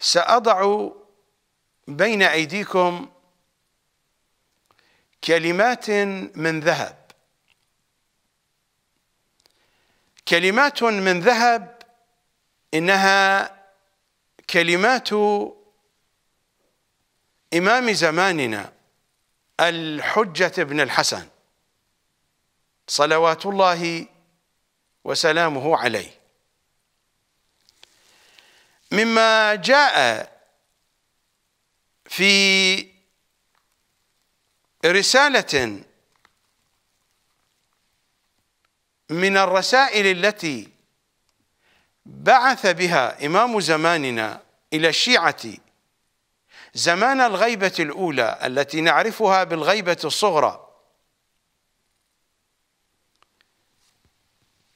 سأضع بين أيديكم كلمات من ذهب كلمات من ذهب إنها كلمات إمام زماننا الحجة بن الحسن صلوات الله وسلامه عليه مما جاء في رسالة من الرسائل التي بعث بها إمام زماننا إلى الشيعة زمان الغيبة الأولى التي نعرفها بالغيبة الصغرى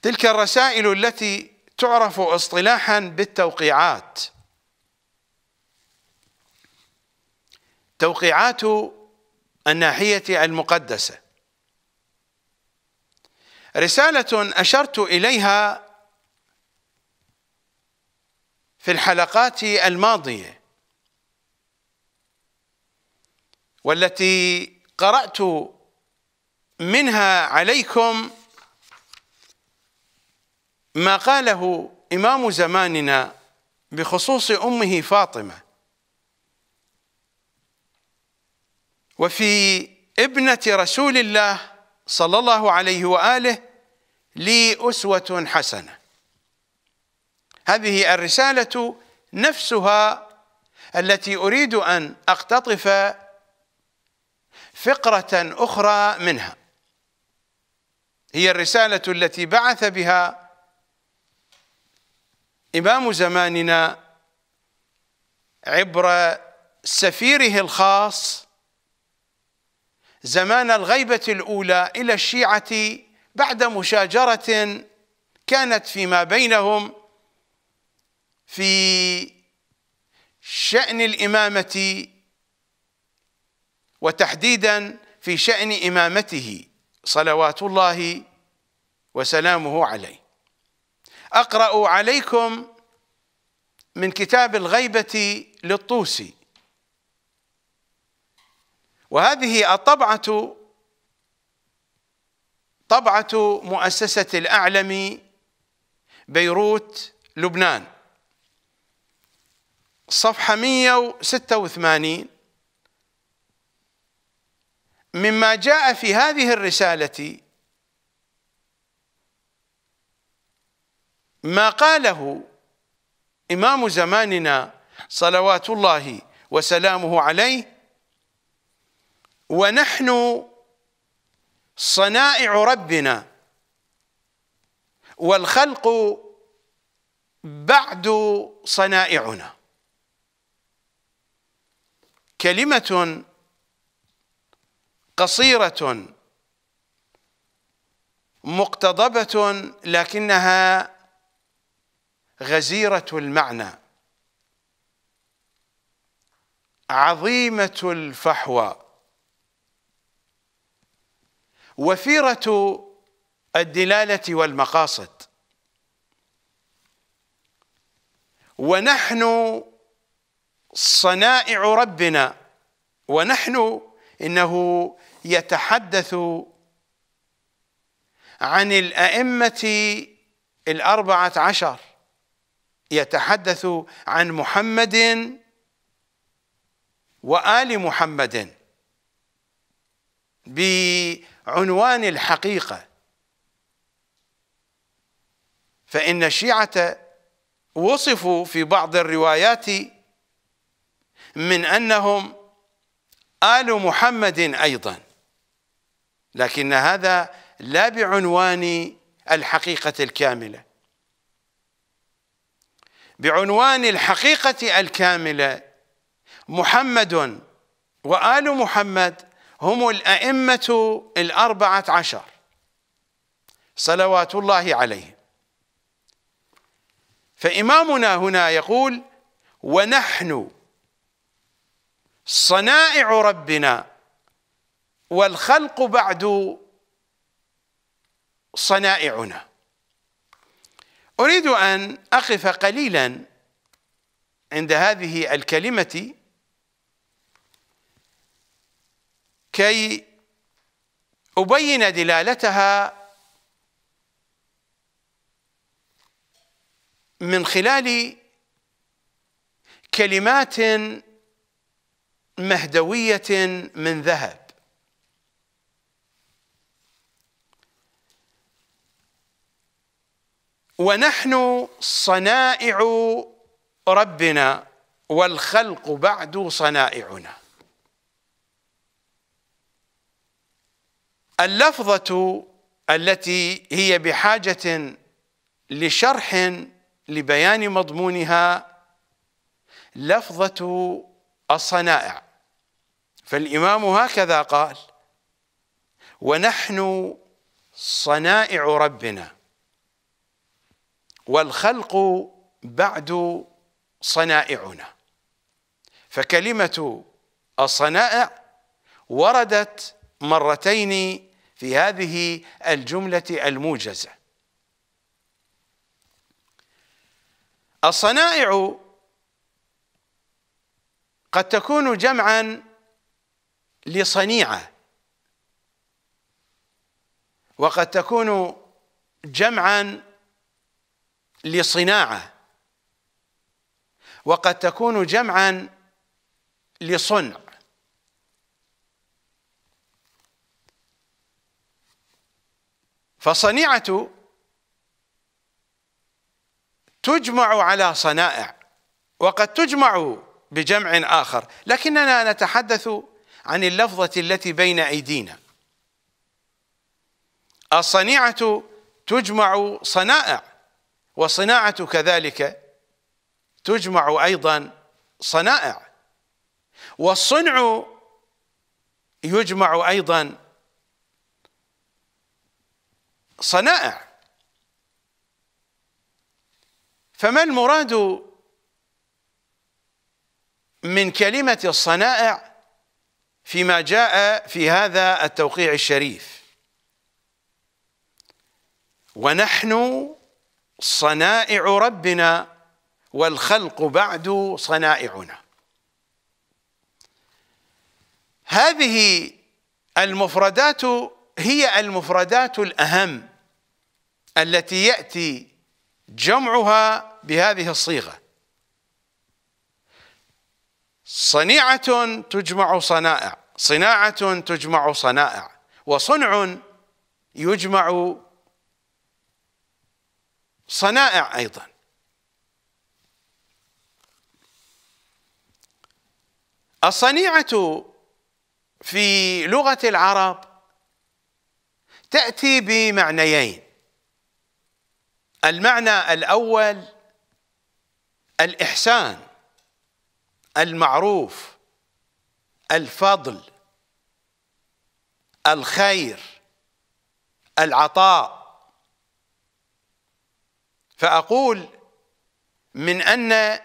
تلك الرسائل التي تعرف اصطلاحا بالتوقيعات توقيعات الناحية المقدسة رسالة أشرت إليها في الحلقات الماضية والتي قرأت منها عليكم ما قاله إمام زماننا بخصوص أمه فاطمة وفي ابنة رسول الله صلى الله عليه وآله لي أسوة حسنة هذه الرسالة نفسها التي أريد أن أقتطف فقرة أخرى منها هي الرسالة التي بعث بها إمام زماننا عبر سفيره الخاص زمان الغيبة الأولى إلى الشيعة بعد مشاجرة كانت فيما بينهم في شأن الإمامة وتحديدا في شأن إمامته صلوات الله وسلامه عليه اقرا عليكم من كتاب الغيبه للطوسي وهذه الطبعه طبعه مؤسسه الأعلم بيروت لبنان صفحه 186 مما جاء في هذه الرساله ما قاله إمام زماننا صلوات الله وسلامه عليه ونحن صنائع ربنا والخلق بعد صنائعنا كلمة قصيرة مقتضبة لكنها غزيرة المعنى عظيمة الفحوى وفيرة الدلالة والمقاصد ونحن صنائع ربنا ونحن إنه يتحدث عن الأئمة الأربعة عشر يتحدث عن محمد وآل محمد بعنوان الحقيقة فإن الشيعة وصفوا في بعض الروايات من أنهم آل محمد أيضا لكن هذا لا بعنوان الحقيقة الكاملة بعنوان الحقيقة الكاملة محمد وآل محمد هم الأئمة الأربعة عشر صلوات الله عليهم فإمامنا هنا يقول ونحن صنائع ربنا والخلق بعد صنائعنا أريد أن أقف قليلا عند هذه الكلمة كي أبين دلالتها من خلال كلمات مهدوية من ذهب ونحن صنائع ربنا والخلق بعد صنائعنا اللفظه التي هي بحاجه لشرح لبيان مضمونها لفظه الصنائع فالامام هكذا قال ونحن صنائع ربنا والخلق بعد صنائعنا فكلمة الصنائع وردت مرتين في هذه الجملة الموجزة الصنائع قد تكون جمعا لصنيعة وقد تكون جمعا لصناعة وقد تكون جمعا لصنع فصنيعة تجمع على صنائع وقد تجمع بجمع آخر لكننا نتحدث عن اللفظة التي بين أيدينا الصنيعة تجمع صنائع وصناعة كذلك تجمع أيضا صنائع والصنع يجمع أيضا صنائع فما المراد من كلمة الصنائع فيما جاء في هذا التوقيع الشريف ونحن صنائع ربنا والخلق بعد صنائعنا هذه المفردات هي المفردات الأهم التي يأتي جمعها بهذه الصيغة صنيعة تجمع صنائع صناعة تجمع صنائع وصنع يجمع صنائع ايضا الصنيعه في لغه العرب تاتي بمعنيين المعنى الاول الاحسان المعروف الفضل الخير العطاء فأقول من أن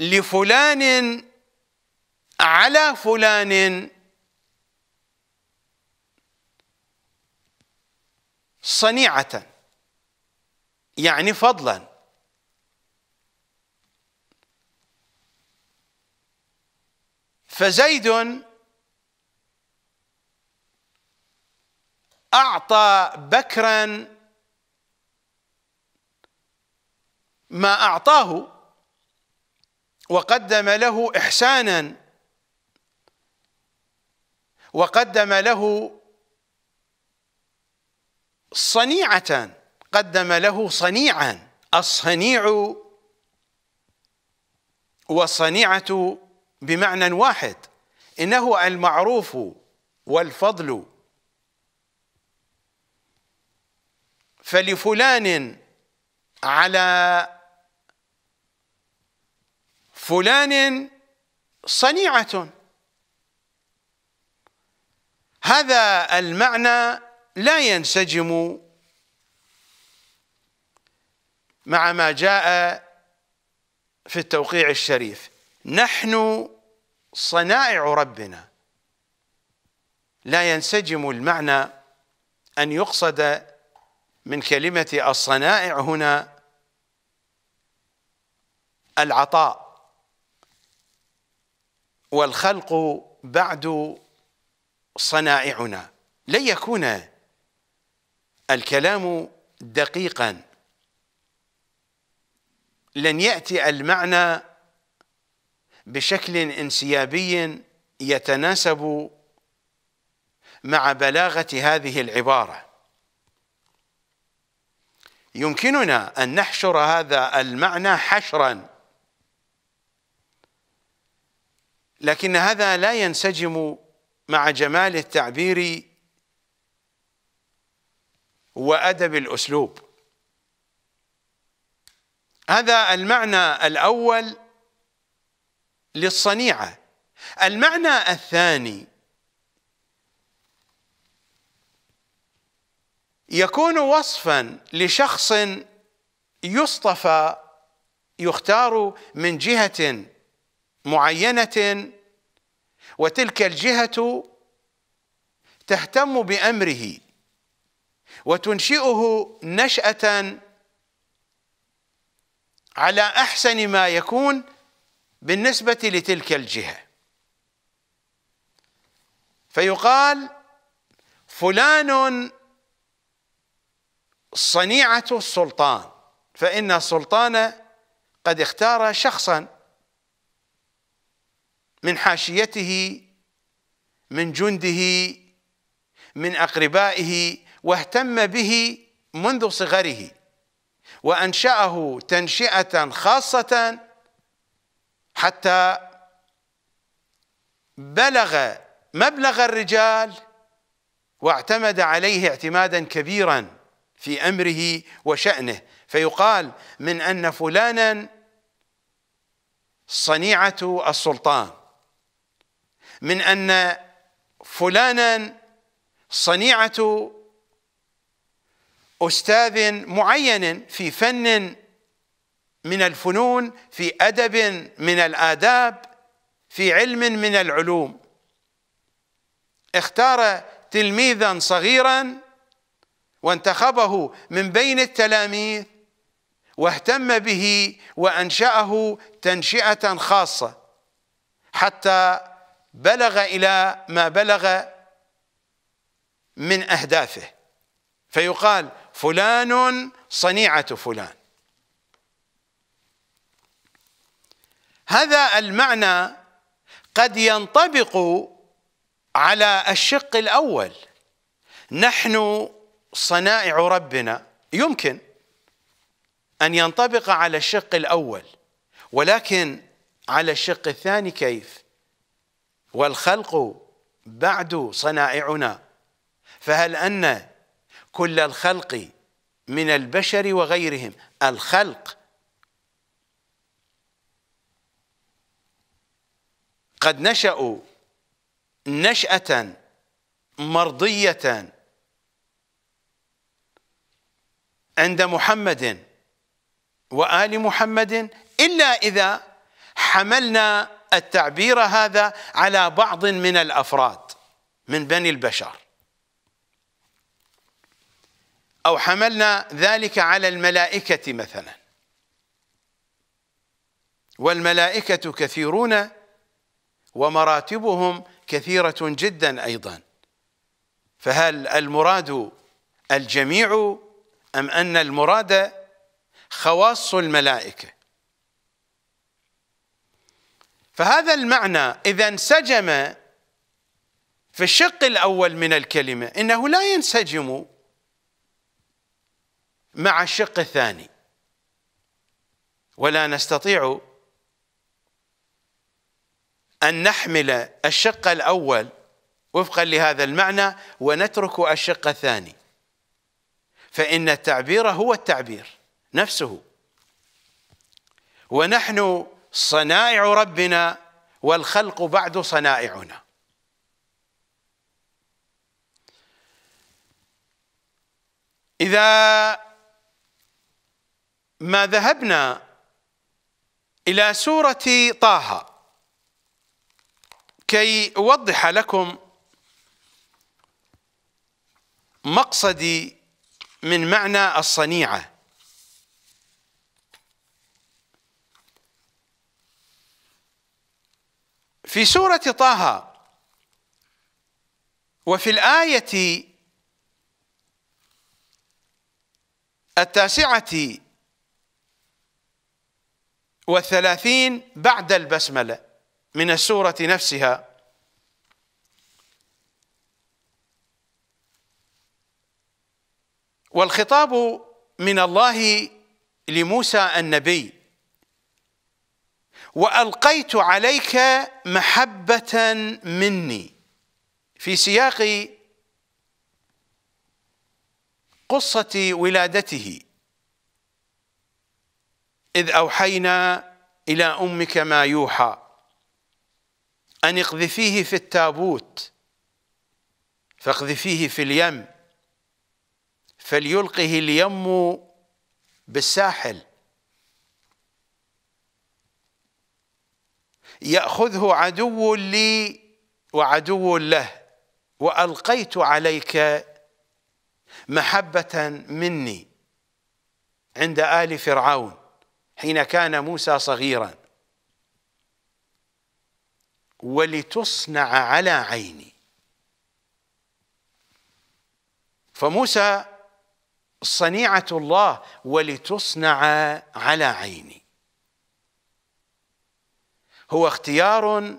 لفلان على فلان صنيعة يعني فضلا فزيد أعطى بكرا ما أعطاه وقدم له إحسانا وقدم له صنيعة قدم له صنيعا الصنيع والصنيعة بمعنى واحد إنه المعروف والفضل فلفلان على فلان صنيعة هذا المعنى لا ينسجم مع ما جاء في التوقيع الشريف نحن صنائع ربنا لا ينسجم المعنى أن يقصد من كلمة الصنائع هنا العطاء والخلق بعد صنائعنا لن يكون الكلام دقيقا لن يأتي المعنى بشكل انسيابي يتناسب مع بلاغة هذه العبارة يمكننا أن نحشر هذا المعنى حشرا لكن هذا لا ينسجم مع جمال التعبير وادب الاسلوب هذا المعنى الاول للصنيعه المعنى الثاني يكون وصفا لشخص يصطفى يختار من جهه معينه وتلك الجهه تهتم بامره وتنشئه نشاه على احسن ما يكون بالنسبه لتلك الجهه فيقال فلان صنيعه السلطان فان السلطان قد اختار شخصا من حاشيته من جنده من أقربائه واهتم به منذ صغره وأنشأه تنشئة خاصة حتى بلغ مبلغ الرجال واعتمد عليه اعتمادا كبيرا في امره وشانه فيقال من ان فلانا صنيعه السلطان من ان فلانا صنيعه استاذ معين في فن من الفنون في ادب من الاداب في علم من العلوم اختار تلميذا صغيرا وانتخبه من بين التلاميذ واهتم به وانشاه تنشئه خاصه حتى بلغ إلى ما بلغ من أهدافه فيقال فلان صنيعة فلان هذا المعنى قد ينطبق على الشق الأول نحن صنائع ربنا يمكن أن ينطبق على الشق الأول ولكن على الشق الثاني كيف؟ والخلق بعد صنائعنا فهل أن كل الخلق من البشر وغيرهم الخلق قد نشأوا نشأة مرضية عند محمد وآل محمد إلا إذا حملنا التعبير هذا على بعض من الافراد من بني البشر او حملنا ذلك على الملائكه مثلا والملائكه كثيرون ومراتبهم كثيره جدا ايضا فهل المراد الجميع ام ان المراد خواص الملائكه فهذا المعنى إذا انسجم في الشق الأول من الكلمة إنه لا ينسجم مع الشق الثاني ولا نستطيع أن نحمل الشق الأول وفقا لهذا المعنى ونترك الشق الثاني فإن التعبير هو التعبير نفسه ونحن صنائع ربنا والخلق بعد صنائعنا إذا ما ذهبنا إلى سورة طه كي أوضح لكم مقصدي من معنى الصنيعه في سورة طه وفي الآية التاسعة والثلاثين بعد البسملة من السورة نفسها والخطاب من الله لموسى النبي والقيت عليك محبه مني في سياق قصه ولادته اذ اوحينا الى امك ما يوحى ان اقذفيه في التابوت فاقذفيه في اليم فليلقه اليم بالساحل يأخذه عدو لي وعدو له وألقيت عليك محبة مني عند آل فرعون حين كان موسى صغيرا ولتصنع على عيني فموسى صنيعة الله ولتصنع على عيني هو اختيار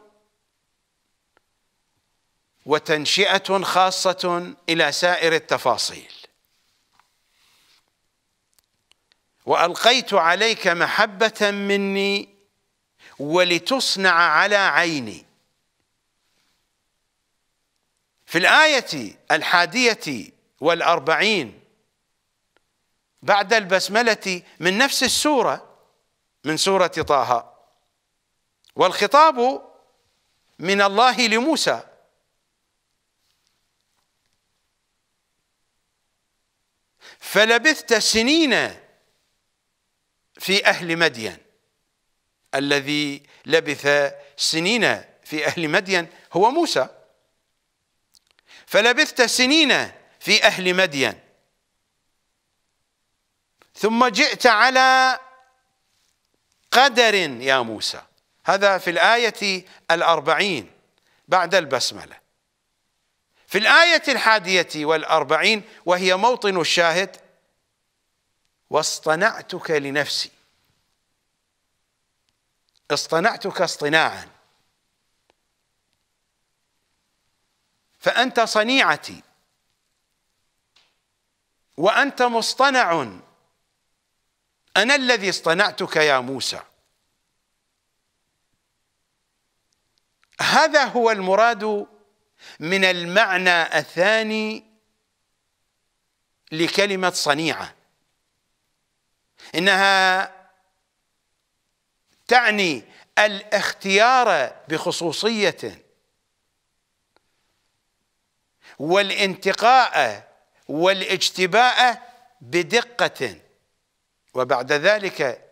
وتنشئه خاصه الى سائر التفاصيل والقيت عليك محبه مني ولتصنع على عيني في الايه الحاديه والاربعين بعد البسمله من نفس السوره من سوره طه والخطاب من الله لموسى فلبثت سنين في أهل مدين الذي لبث سنين في أهل مدين هو موسى فلبثت سنين في أهل مدين ثم جئت على قدر يا موسى هذا في الآية الأربعين بعد البسملة في الآية الحادية والأربعين وهي موطن الشاهد واصطنعتك لنفسي اصطنعتك اصطناعا فأنت صنيعتي وأنت مصطنع أنا الذي اصطنعتك يا موسى هذا هو المراد من المعنى الثاني لكلمة صنيعة إنها تعني الاختيار بخصوصية والانتقاء والاجتباء بدقة وبعد ذلك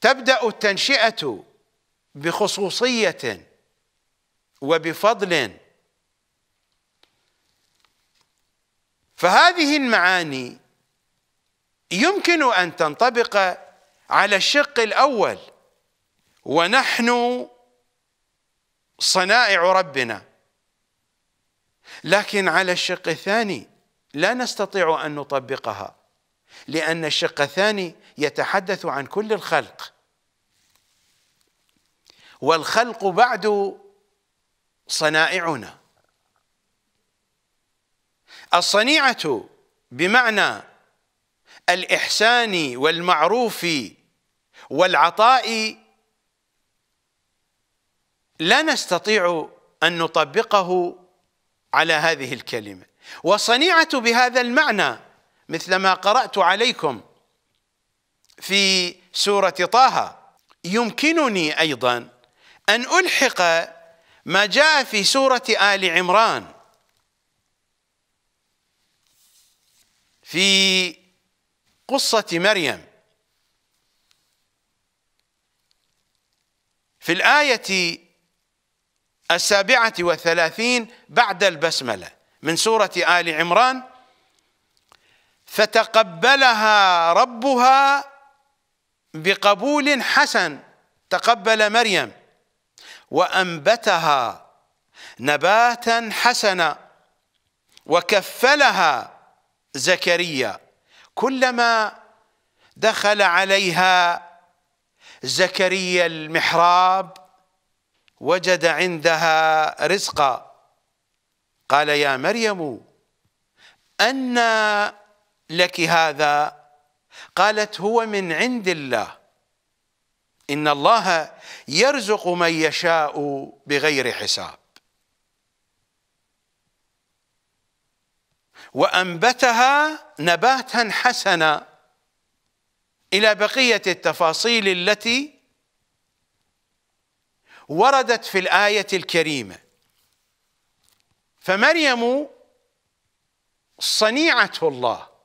تبدأ التنشئة بخصوصية وبفضل فهذه المعاني يمكن أن تنطبق على الشق الأول ونحن صنائع ربنا لكن على الشق الثاني لا نستطيع أن نطبقها لأن الشق الثاني يتحدث عن كل الخلق والخلق بعد صنائعنا الصنيعة بمعنى الإحسان والمعروف والعطاء لا نستطيع أن نطبقه على هذه الكلمة وصنيعة بهذا المعنى مثل ما قرأت عليكم في سورة طه يمكنني أيضا أن ألحق ما جاء في سورة آل عمران في قصة مريم في الآية السابعة وثلاثين بعد البسملة من سورة آل عمران فتقبلها ربها بقبول حسن تقبل مريم وأنبتها نباتا حسنا وكفلها زكريا كلما دخل عليها زكريا المحراب وجد عندها رزقا قال يا مريم أنّ لك هذا قالت هو من عند الله إن الله يرزق من يشاء بغير حساب وأنبتها نباتا حسنا إلى بقية التفاصيل التي وردت في الآية الكريمة فمريم صنيعة الله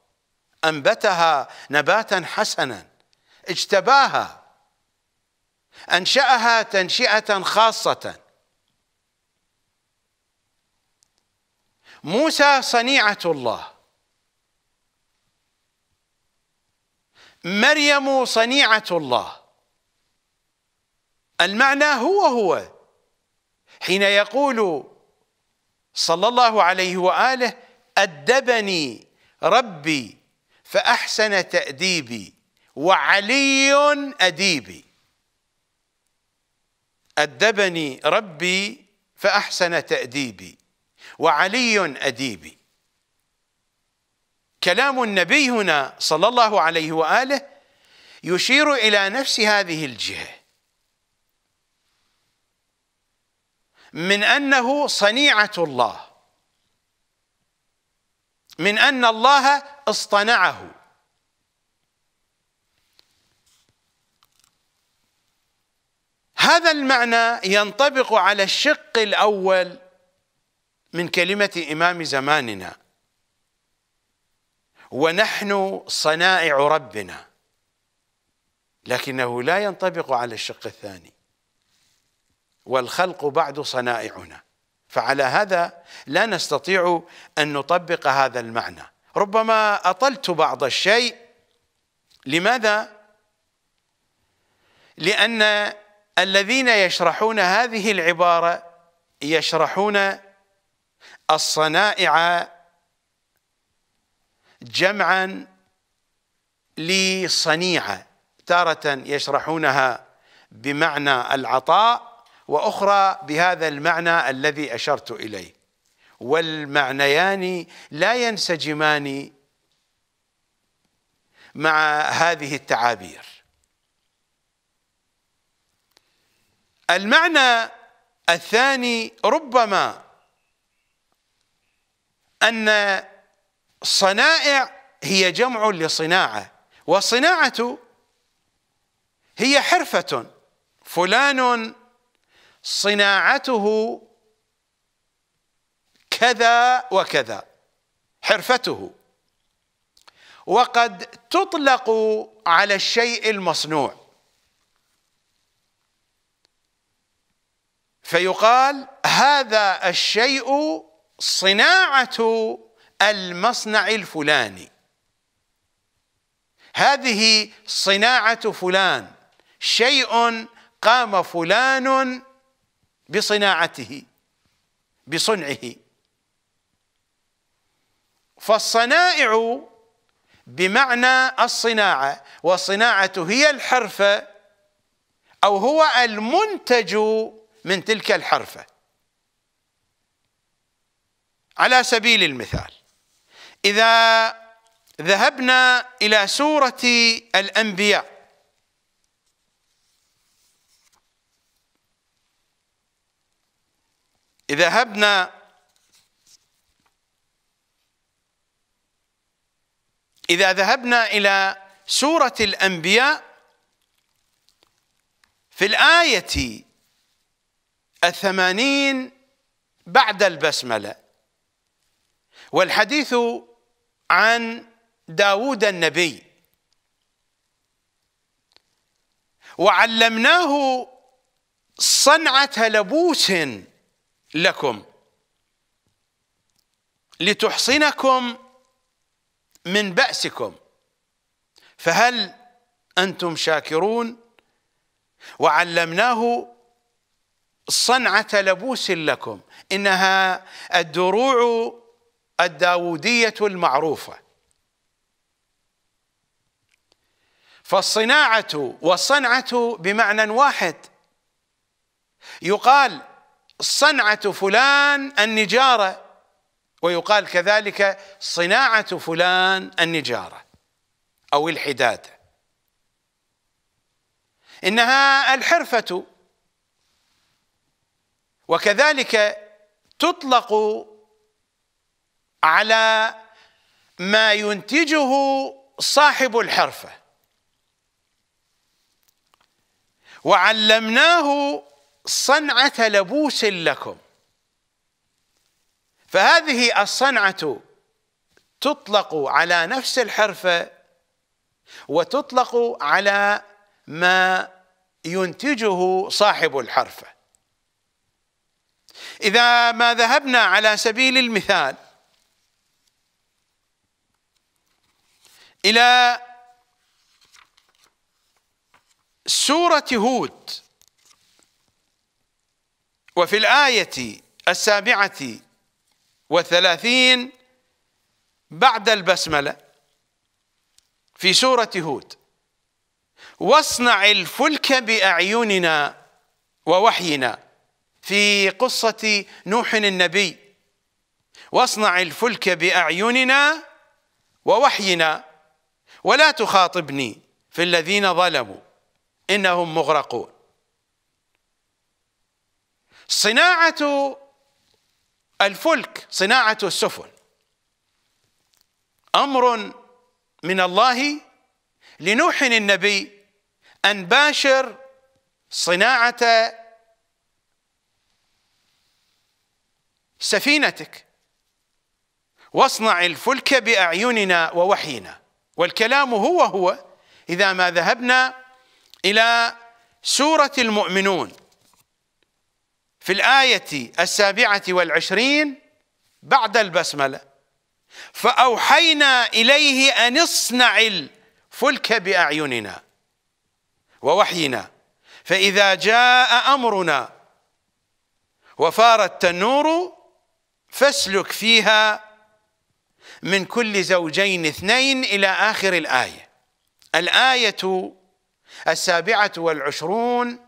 أنبتها نباتا حسنا اجتباها أنشأها تنشئة خاصة موسى صنيعة الله مريم صنيعة الله المعنى هو هو حين يقول صلى الله عليه وآله أدبني ربي فأحسن تأديبي وعلي أديبي أدبني ربي فأحسن تأديبي وعلي أديبي كلام النبي هنا صلى الله عليه وآله يشير إلى نفس هذه الجهة من أنه صنيعة الله من أن الله اصطنعه هذا المعنى ينطبق على الشق الأول من كلمة إمام زماننا ونحن صنائع ربنا لكنه لا ينطبق على الشق الثاني والخلق بعد صنائعنا فعلى هذا لا نستطيع أن نطبق هذا المعنى ربما أطلت بعض الشيء لماذا؟ لأن الذين يشرحون هذه العبارة يشرحون الصنائع جمعا لصنيعة تارة يشرحونها بمعنى العطاء واخرى بهذا المعنى الذي اشرت اليه والمعنيان لا ينسجمان مع هذه التعابير المعنى الثاني ربما ان صنائع هي جمع لصناعه والصناعه هي حرفه فلان صناعته كذا وكذا حرفته وقد تطلق على الشيء المصنوع فيقال هذا الشيء صناعة المصنع الفلاني هذه صناعة فلان شيء قام فلان بصناعته بصنعه فالصنائع بمعنى الصناعه والصناعه هي الحرفه او هو المنتج من تلك الحرفه على سبيل المثال اذا ذهبنا الى سوره الانبياء إذا هبنا إذا ذهبنا إلى سورة الأنبياء في الآية الثمانين بعد البسملة والحديث عن داود النبي وعلمناه صنعة لبوس لكم لتحصنكم من بأسكم فهل أنتم شاكرون وعلمناه صنعة لبوس لكم إنها الدروع الداودية المعروفة فالصناعة والصنعة بمعنى واحد يقال صنعة فلان النجارة ويقال كذلك صناعة فلان النجارة أو الحدادة إنها الحرفة وكذلك تطلق على ما ينتجه صاحب الحرفة وعلمناه صنعة لبوس لكم فهذه الصنعة تطلق على نفس الحرفة وتطلق على ما ينتجه صاحب الحرفة إذا ما ذهبنا على سبيل المثال إلى سورة هود وفي الآية السابعة وثلاثين بعد البسملة في سورة هود واصنع الفلك بأعيننا ووحينا في قصة نوح النبي واصنع الفلك بأعيننا ووحينا ولا تخاطبني في الذين ظلموا إنهم مغرقون صناعة الفلك صناعة السفن أمر من الله لنوح النبي أن باشر صناعة سفينتك واصنع الفلك بأعيننا ووحينا والكلام هو هو إذا ما ذهبنا إلى سورة المؤمنون في الآية السابعة والعشرين بعد البسملة فأوحينا إليه أن اصنع الفلك بأعيننا ووحينا فإذا جاء أمرنا وفار التنور فاسلك فيها من كل زوجين اثنين إلى آخر الآية الآية السابعة والعشرون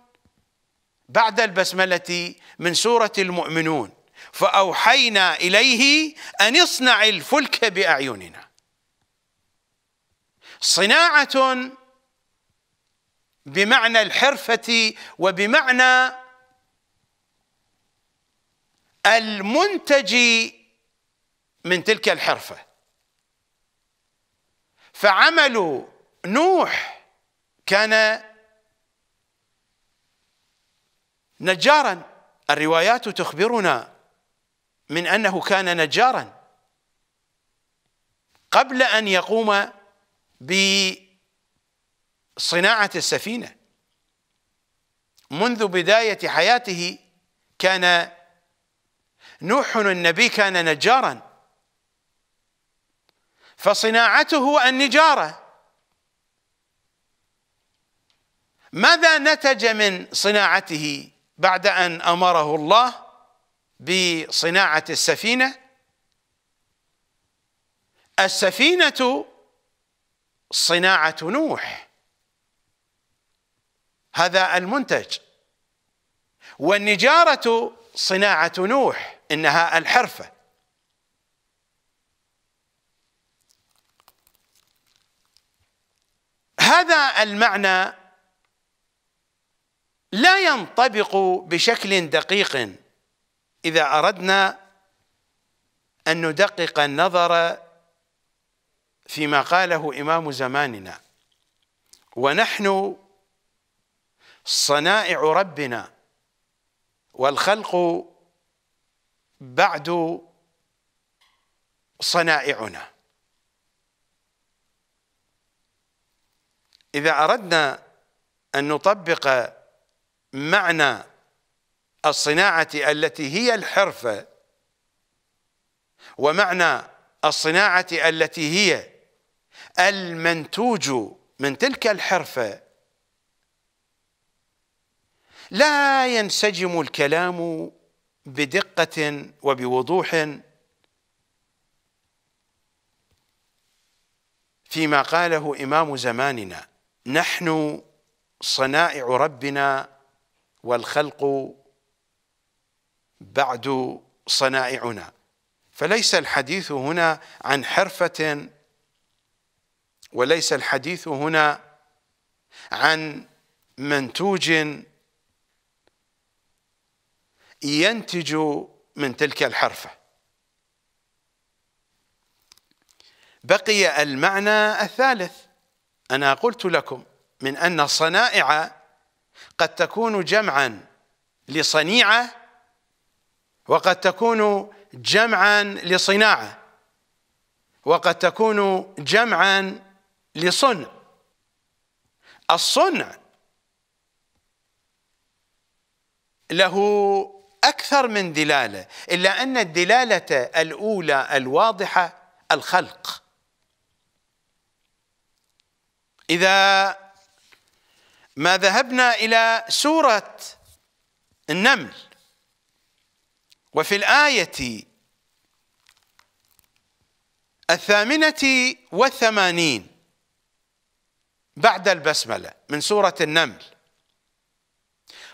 بعد البسملة من سورة المؤمنون فأوحينا إليه أن اصنع الفلك بأعيننا صناعة بمعنى الحرفة وبمعنى المنتج من تلك الحرفة فعمل نوح كان نجارا الروايات تخبرنا من أنه كان نجارا قبل أن يقوم بصناعة السفينة منذ بداية حياته كان نوح النبي كان نجارا فصناعته النجارة ماذا نتج من صناعته بعد ان امره الله بصناعه السفينه السفينه صناعه نوح هذا المنتج والنجاره صناعه نوح انها الحرفه هذا المعنى لا ينطبق بشكل دقيق اذا اردنا ان ندقق النظر فيما قاله امام زماننا ونحن صنائع ربنا والخلق بعد صنائعنا اذا اردنا ان نطبق معنى الصناعة التي هي الحرفة ومعنى الصناعة التي هي المنتوج من تلك الحرفة لا ينسجم الكلام بدقة وبوضوح فيما قاله إمام زماننا نحن صنائع ربنا والخلق بعد صنائعنا فليس الحديث هنا عن حرفة وليس الحديث هنا عن منتوج ينتج من تلك الحرفة بقي المعنى الثالث أنا قلت لكم من أن صنائع قد تكون جمعا لصنيعة وقد تكون جمعا لصناعة وقد تكون جمعا لصنع الصنع له أكثر من دلالة إلا أن الدلالة الأولى الواضحة الخلق إذا ما ذهبنا إلى سورة النمل وفي الآية الثامنة والثمانين بعد البسملة من سورة النمل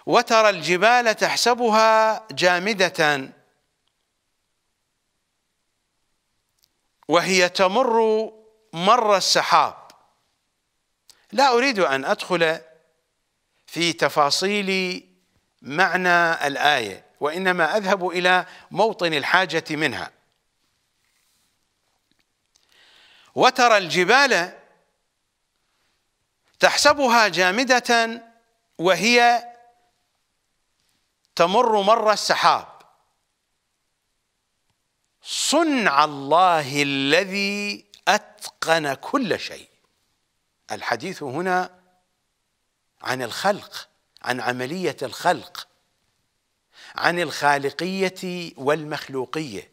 وترى الجبال تحسبها جامدة وهي تمر مر السحاب لا أريد أن أدخل في تفاصيل معنى الايه وانما اذهب الى موطن الحاجه منها وترى الجبال تحسبها جامده وهي تمر مر السحاب صنع الله الذي اتقن كل شيء الحديث هنا عن الخلق عن عملية الخلق عن الخالقية والمخلوقية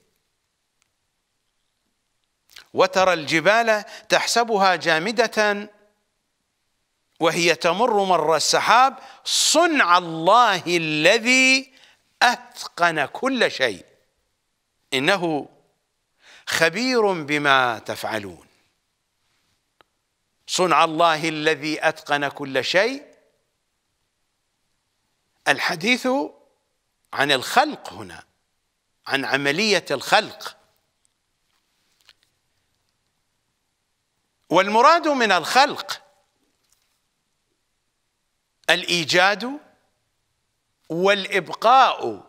وترى الجبال تحسبها جامدة وهي تمر مر السحاب صنع الله الذي أتقن كل شيء إنه خبير بما تفعلون صنع الله الذي أتقن كل شيء الحديث عن الخلق هنا عن عملية الخلق والمراد من الخلق الإيجاد والإبقاء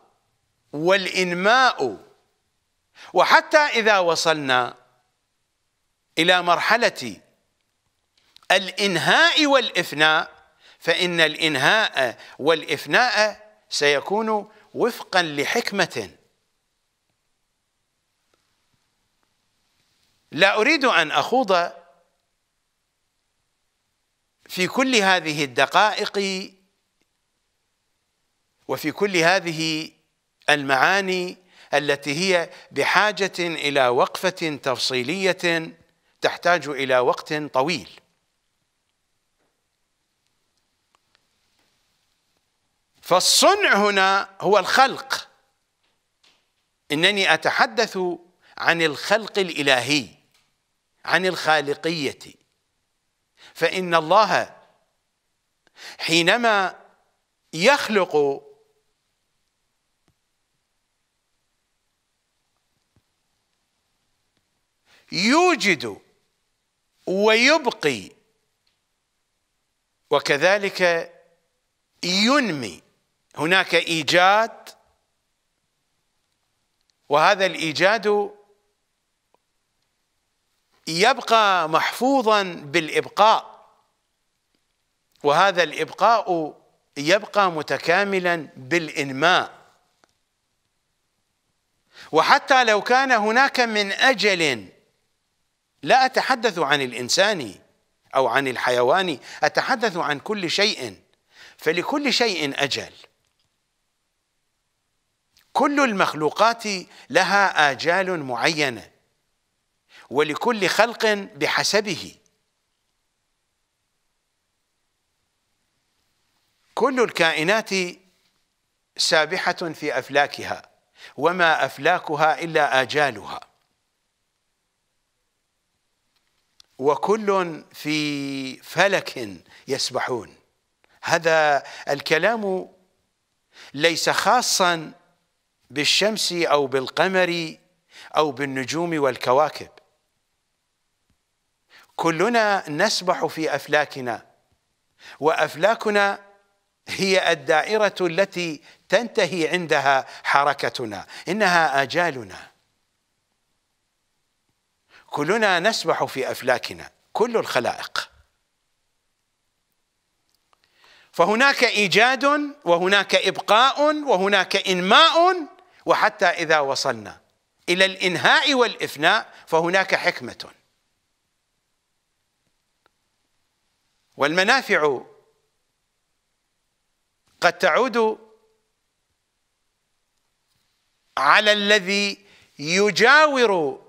والإنماء وحتى إذا وصلنا إلى مرحلة الإنهاء والإفناء فإن الإنهاء والإفناء سيكون وفقا لحكمة لا أريد أن أخوض في كل هذه الدقائق وفي كل هذه المعاني التي هي بحاجة إلى وقفة تفصيلية تحتاج إلى وقت طويل فالصنع هنا هو الخلق انني اتحدث عن الخلق الالهي عن الخالقيه فان الله حينما يخلق يوجد ويبقي وكذلك ينمي هناك ايجاد وهذا الايجاد يبقى محفوظا بالابقاء وهذا الابقاء يبقى متكاملا بالانماء وحتى لو كان هناك من اجل لا اتحدث عن الانسان او عن الحيوان اتحدث عن كل شيء فلكل شيء اجل كل المخلوقات لها آجال معينة ولكل خلق بحسبه كل الكائنات سابحة في أفلاكها وما أفلاكها إلا آجالها وكل في فلك يسبحون هذا الكلام ليس خاصا بالشمس أو بالقمر أو بالنجوم والكواكب كلنا نسبح في أفلاكنا وأفلاكنا هي الدائرة التي تنتهي عندها حركتنا إنها آجالنا كلنا نسبح في أفلاكنا كل الخلائق فهناك إيجاد وهناك إبقاء وهناك إنماء وحتى إذا وصلنا إلى الإنهاء والإفناء فهناك حكمة والمنافع قد تعود على الذي يجاور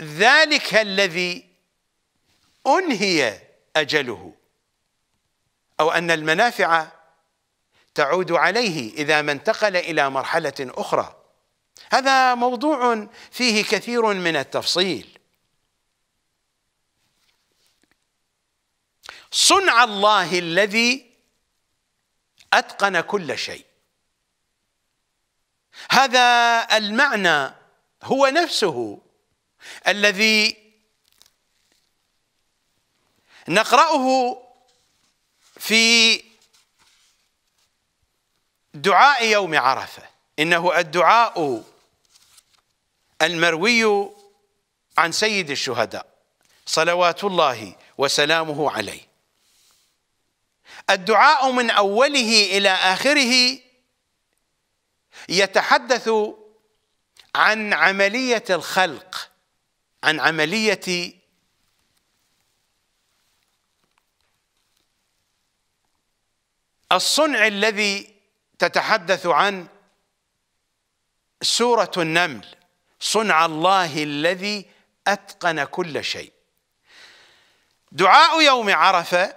ذلك الذي أنهي أجله أو أن المنافع تعود عليه إذا ما انتقل إلى مرحلة أخرى هذا موضوع فيه كثير من التفصيل صنع الله الذي أتقن كل شيء هذا المعنى هو نفسه الذي نقرأه في دعاء يوم عرفه انه الدعاء المروي عن سيد الشهداء صلوات الله وسلامه عليه الدعاء من اوله الى اخره يتحدث عن عمليه الخلق عن عمليه الصنع الذي تتحدث عن سورة النمل صنع الله الذي أتقن كل شيء دعاء يوم عرفة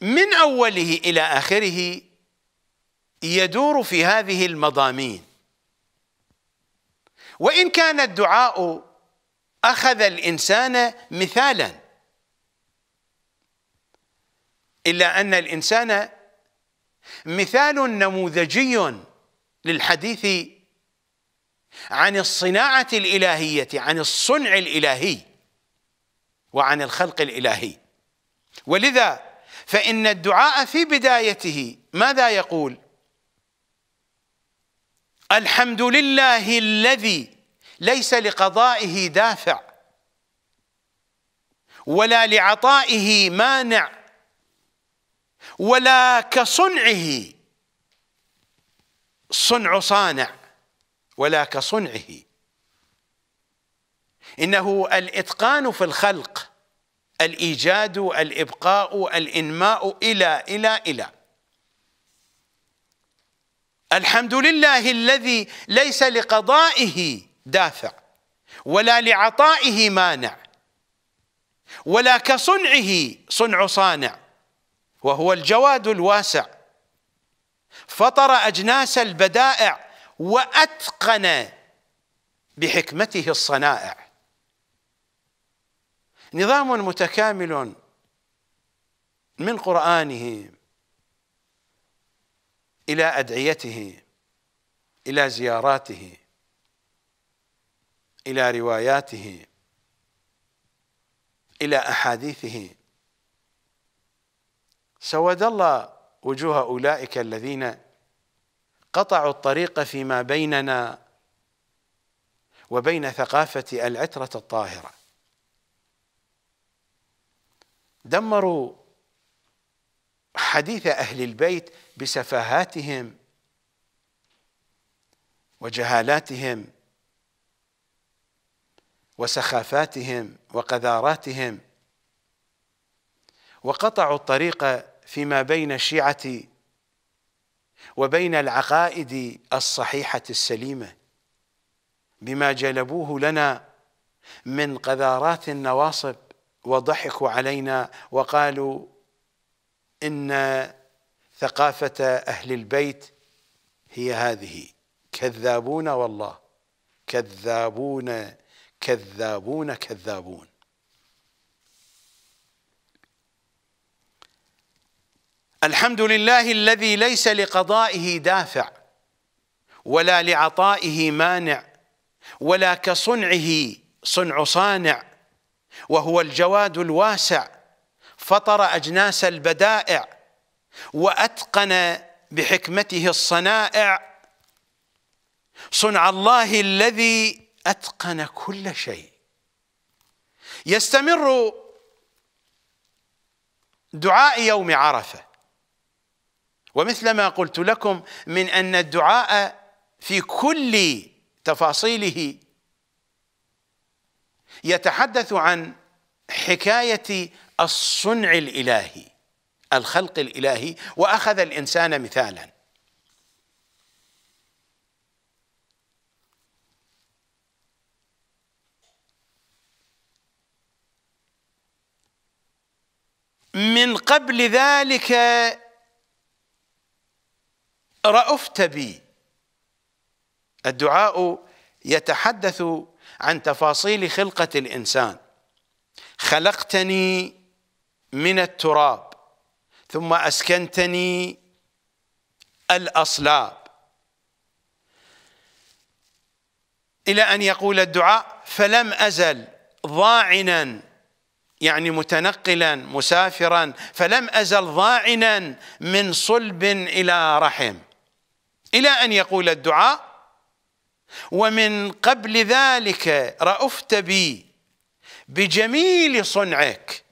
من أوله إلى آخره يدور في هذه المضامين وإن كان الدعاء أخذ الإنسان مثالا إلا أن الإنسان مثال نموذجي للحديث عن الصناعة الإلهية عن الصنع الإلهي وعن الخلق الإلهي ولذا فإن الدعاء في بدايته ماذا يقول الحمد لله الذي ليس لقضائه دافع ولا لعطائه مانع ولا كصنعه صنع صانع ولا كصنعه انه الاتقان في الخلق الايجاد الابقاء الانماء الى الى الى الحمد لله الذي ليس لقضائه دافع ولا لعطائه مانع ولا كصنعه صنع صانع وهو الجواد الواسع فطر اجناس البدائع واتقن بحكمته الصنائع نظام متكامل من قرانه الى ادعيته الى زياراته الى رواياته الى احاديثه سود الله وجوه أولئك الذين قطعوا الطريق فيما بيننا وبين ثقافة العترة الطاهرة دمروا حديث أهل البيت بسفاهاتهم وجهالاتهم وسخافاتهم وقذاراتهم وقطعوا الطريق فيما بين الشيعة وبين العقائد الصحيحة السليمة بما جلبوه لنا من قذارات النواصب وضحكوا علينا وقالوا إن ثقافة أهل البيت هي هذه كذابون والله كذابون كذابون كذابون الحمد لله الذي ليس لقضائه دافع ولا لعطائه مانع ولا كصنعه صنع صانع وهو الجواد الواسع فطر اجناس البدائع واتقن بحكمته الصنائع صنع الله الذي اتقن كل شيء يستمر دعاء يوم عرفه ومثل ما قلت لكم من أن الدعاء في كل تفاصيله يتحدث عن حكاية الصنع الإلهي الخلق الإلهي وأخذ الإنسان مثالا من قبل ذلك رأفت بي الدعاء يتحدث عن تفاصيل خلقة الإنسان خلقتني من التراب ثم أسكنتني الأصلاب إلى أن يقول الدعاء فلم أزل ضاعنا يعني متنقلا مسافرا فلم أزل ضاعنا من صلب إلى رحم إلى أن يقول الدعاء ومن قبل ذلك رأفت بي بجميل صنعك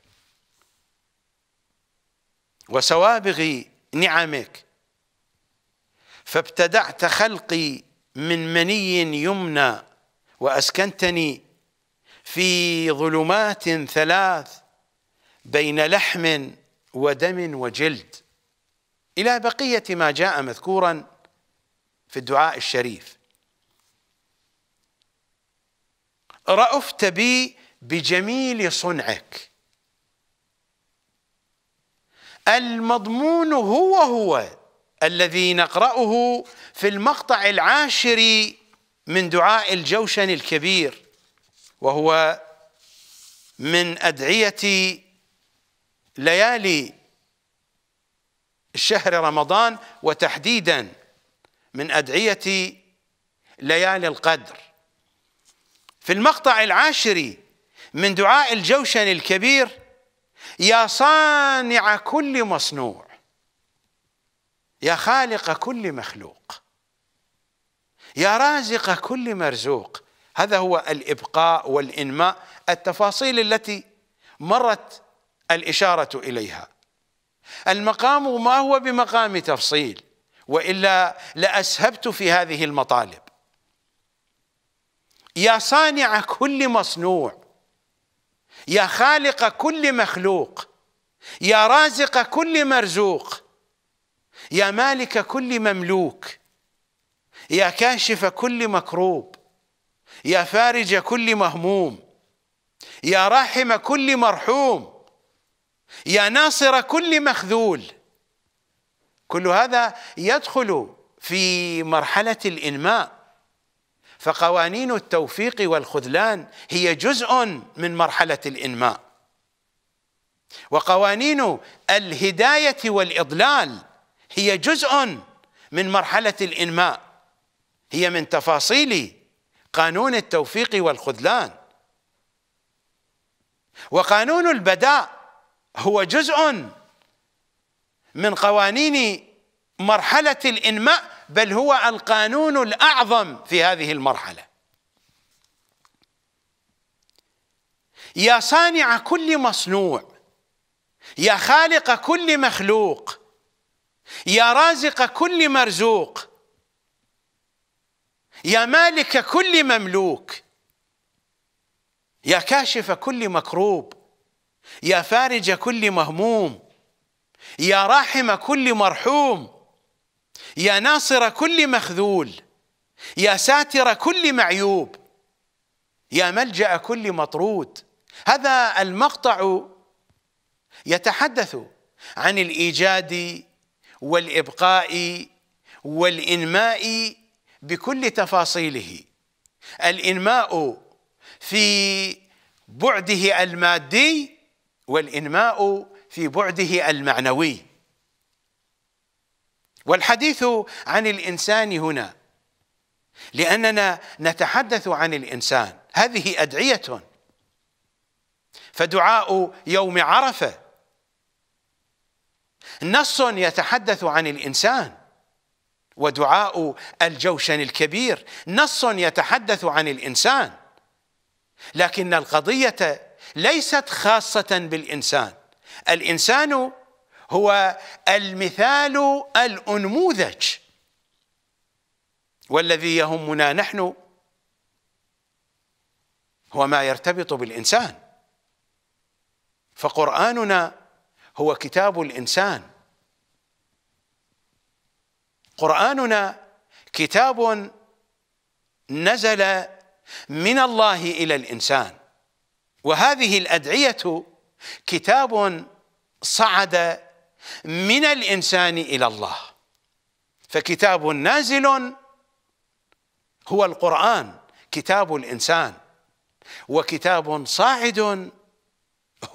وسوابغ نعمك فابتدعت خلقي من مني يمنى وأسكنتني في ظلمات ثلاث بين لحم ودم وجلد إلى بقية ما جاء مذكوراً في الدعاء الشريف رأفت بي بجميل صنعك المضمون هو هو الذي نقرأه في المقطع العاشر من دعاء الجوشن الكبير وهو من أدعية ليالي شهر رمضان وتحديدا من أدعية ليالي القدر في المقطع العاشر من دعاء الجوشن الكبير يا صانع كل مصنوع يا خالق كل مخلوق يا رازق كل مرزوق هذا هو الإبقاء والإنماء التفاصيل التي مرت الإشارة إليها المقام ما هو بمقام تفصيل والا لاسهبت في هذه المطالب يا صانع كل مصنوع يا خالق كل مخلوق يا رازق كل مرزوق يا مالك كل مملوك يا كاشف كل مكروب يا فارج كل مهموم يا راحم كل مرحوم يا ناصر كل مخذول كل هذا يدخل في مرحلة الإنماء فقوانين التوفيق والخذلان هي جزء من مرحلة الإنماء وقوانين الهداية والإضلال هي جزء من مرحلة الإنماء هي من تفاصيل قانون التوفيق والخذلان وقانون البداء هو جزء من قوانين مرحلة الإنماء بل هو القانون الأعظم في هذه المرحلة يا صانع كل مصنوع يا خالق كل مخلوق يا رازق كل مرزوق يا مالك كل مملوك يا كاشف كل مكروب يا فارج كل مهموم يا راحم كل مرحوم يا ناصر كل مخذول يا ساتر كل معيوب يا ملجأ كل مطرود هذا المقطع يتحدث عن الإيجاد والإبقاء والإنماء بكل تفاصيله الإنماء في بعده المادي والإنماء في بعده المعنوي والحديث عن الانسان هنا لاننا نتحدث عن الانسان هذه ادعيه فدعاء يوم عرفه نص يتحدث عن الانسان ودعاء الجوشن الكبير نص يتحدث عن الانسان لكن القضيه ليست خاصه بالانسان الانسان هو المثال الانموذج والذي يهمنا نحن هو ما يرتبط بالانسان فقراننا هو كتاب الانسان قراننا كتاب نزل من الله الى الانسان وهذه الادعيه كتاب صعد من الانسان الى الله فكتاب نازل هو القران كتاب الانسان وكتاب صاعد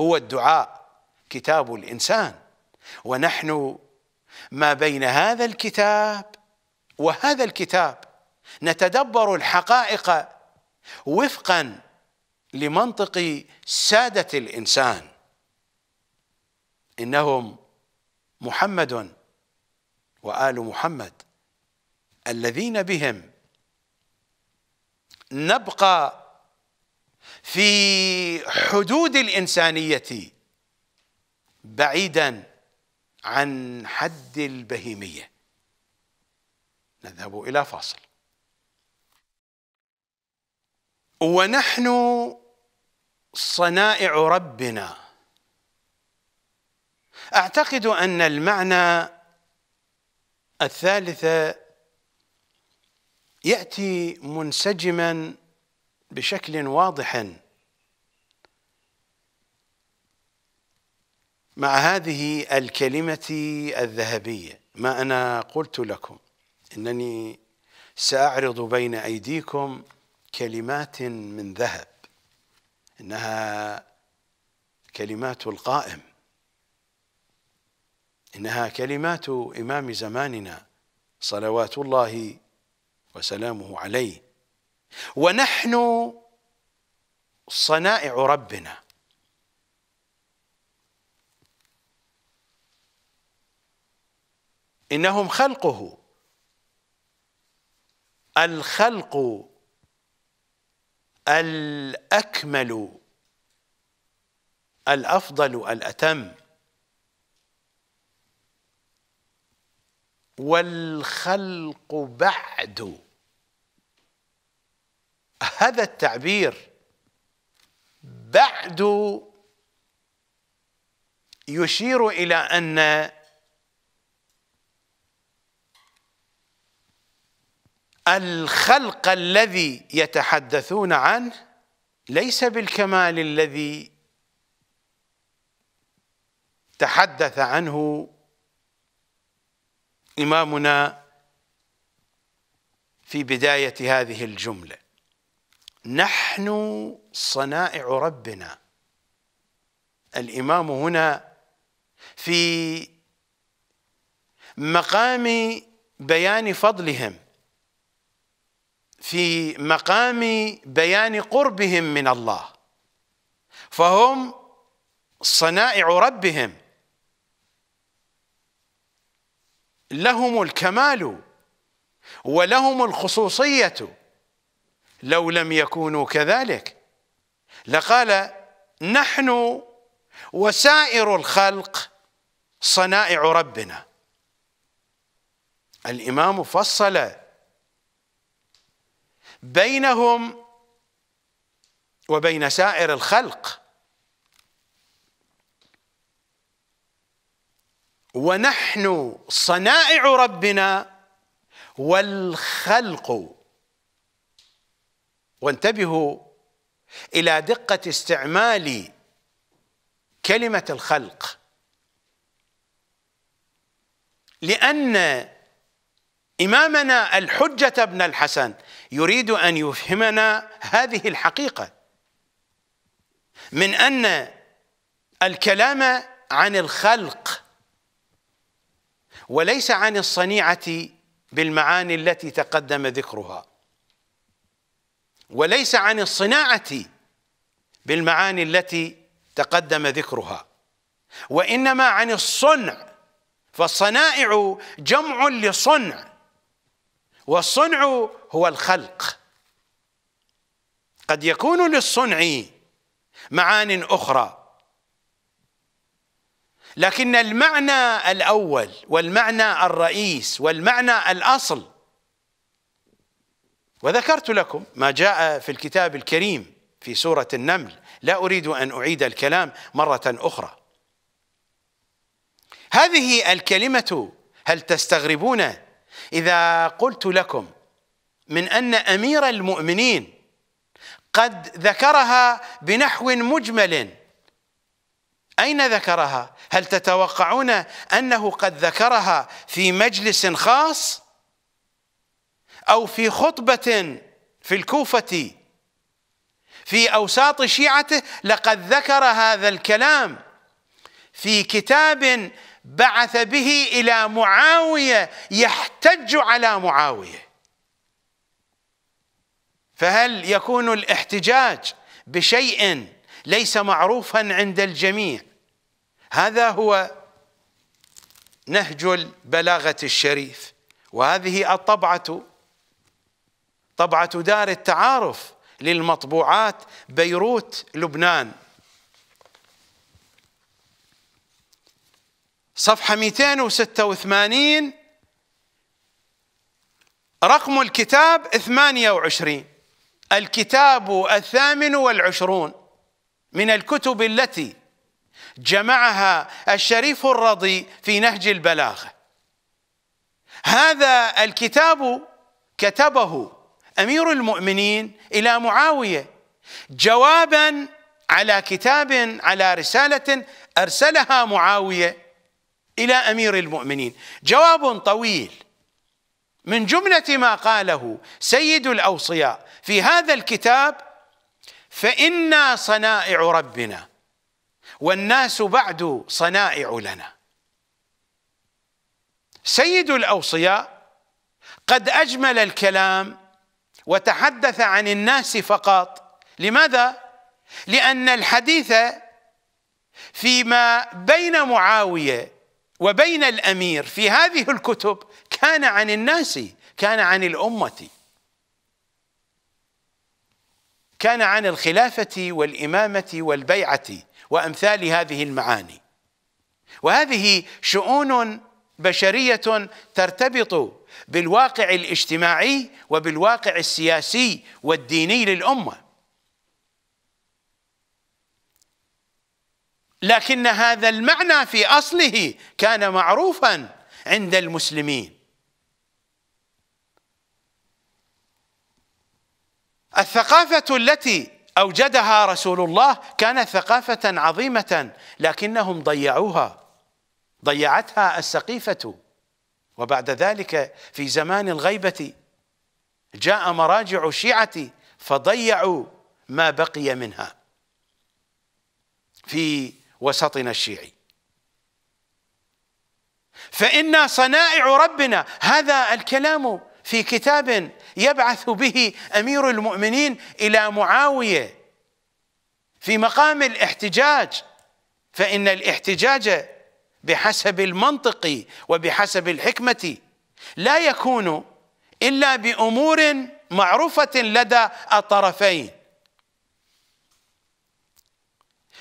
هو الدعاء كتاب الانسان ونحن ما بين هذا الكتاب وهذا الكتاب نتدبر الحقائق وفقا لمنطق ساده الانسان إنهم محمد وآل محمد الذين بهم نبقى في حدود الإنسانية بعيدا عن حد البهيمية نذهب إلى فاصل ونحن صنائع ربنا اعتقد ان المعنى الثالث ياتي منسجما بشكل واضح مع هذه الكلمه الذهبيه ما انا قلت لكم انني ساعرض بين ايديكم كلمات من ذهب انها كلمات القائم إنها كلمات إمام زماننا صلوات الله وسلامه عليه ونحن صنائع ربنا إنهم خلقه الخلق الأكمل الأفضل الأتم والخلق بعد هذا التعبير بعد يشير الى ان الخلق الذي يتحدثون عنه ليس بالكمال الذي تحدث عنه إمامنا في بداية هذه الجملة نحن صنائع ربنا الإمام هنا في مقام بيان فضلهم في مقام بيان قربهم من الله فهم صنائع ربهم لهم الكمال ولهم الخصوصية لو لم يكونوا كذلك لقال نحن وسائر الخلق صنائع ربنا الإمام فصل بينهم وبين سائر الخلق ونحن صنائع ربنا والخلق وانتبهوا الى دقه استعمال كلمه الخلق لان امامنا الحجه بن الحسن يريد ان يفهمنا هذه الحقيقه من ان الكلام عن الخلق وليس عن الصنيعة بالمعاني التي تقدم ذكرها وليس عن الصناعة بالمعاني التي تقدم ذكرها وإنما عن الصنع فالصنائع جمع لصنع والصنع هو الخلق قد يكون للصنع معان أخرى لكن المعنى الاول والمعنى الرئيس والمعنى الاصل وذكرت لكم ما جاء في الكتاب الكريم في سوره النمل لا اريد ان اعيد الكلام مره اخرى هذه الكلمه هل تستغربون اذا قلت لكم من ان امير المؤمنين قد ذكرها بنحو مجمل أين ذكرها؟ هل تتوقعون أنه قد ذكرها في مجلس خاص؟ أو في خطبة في الكوفة في أوساط شيعته لقد ذكر هذا الكلام في كتاب بعث به إلى معاوية يحتج على معاوية فهل يكون الاحتجاج بشيء ليس معروفا عند الجميع هذا هو نهج البلاغة الشريف وهذه الطبعة طبعة دار التعارف للمطبوعات بيروت لبنان صفحة 286 رقم الكتاب 28 الكتاب الثامن والعشرون من الكتب التي جمعها الشريف الرضي في نهج البلاغه هذا الكتاب كتبه امير المؤمنين الى معاويه جوابا على كتاب على رساله ارسلها معاويه الى امير المؤمنين جواب طويل من جمله ما قاله سيد الاوصياء في هذا الكتاب فإنا صنائع ربنا والناس بعد صنائع لنا سيد الأوصياء قد أجمل الكلام وتحدث عن الناس فقط لماذا؟ لأن الحديث فيما بين معاوية وبين الأمير في هذه الكتب كان عن الناس كان عن الأمة كان عن الخلافة والإمامة والبيعة وأمثال هذه المعاني وهذه شؤون بشرية ترتبط بالواقع الاجتماعي وبالواقع السياسي والديني للأمة لكن هذا المعنى في أصله كان معروفا عند المسلمين الثقافة التي أوجدها رسول الله كانت ثقافة عظيمة لكنهم ضيعوها ضيعتها السقيفة وبعد ذلك في زمان الغيبة جاء مراجع الشيعة فضيعوا ما بقي منها في وسطنا الشيعي فإنا صنائع ربنا هذا الكلام في كتاب يبعث به امير المؤمنين الى معاويه في مقام الاحتجاج فان الاحتجاج بحسب المنطق وبحسب الحكمه لا يكون الا بامور معروفه لدى الطرفين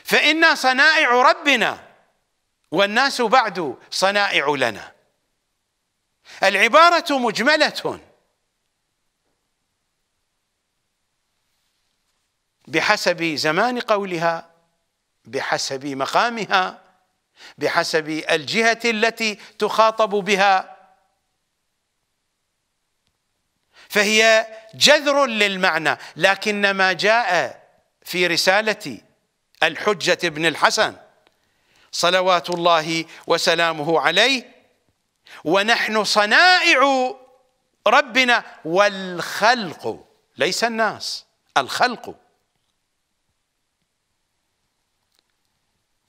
فإنا صنائع ربنا والناس بعد صنائع لنا العبارة مجملة بحسب زمان قولها بحسب مقامها بحسب الجهة التي تخاطب بها فهي جذر للمعنى لكن ما جاء في رسالة الحجة ابن الحسن صلوات الله وسلامه عليه ونحن صنائع ربنا والخلق ليس الناس الخلق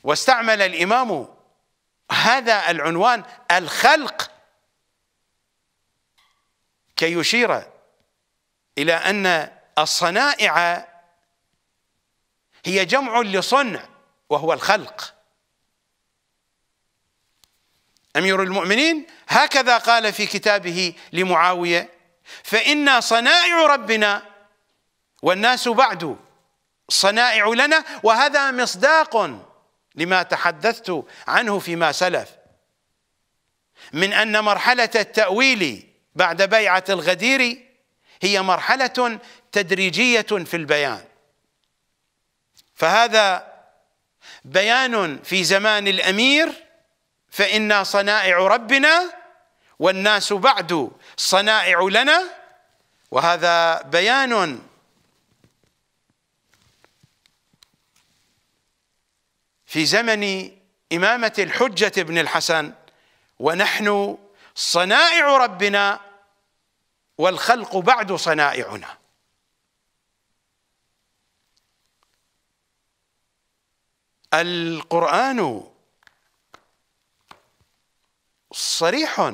واستعمل الامام هذا العنوان الخلق كي يشير الى ان الصنائع هي جمع لصنع وهو الخلق امير المؤمنين هكذا قال في كتابه لمعاويه فانا صنائع ربنا والناس بعد صنائع لنا وهذا مصداق لما تحدثت عنه فيما سلف من أن مرحلة التأويل بعد بيعة الغدير هي مرحلة تدريجية في البيان فهذا بيان في زمان الأمير فإنا صنائع ربنا والناس بعد صنائع لنا وهذا بيان في زمن إمامة الحجة بن الحسن ونحن صنائع ربنا والخلق بعد صنائعنا القرآن صريح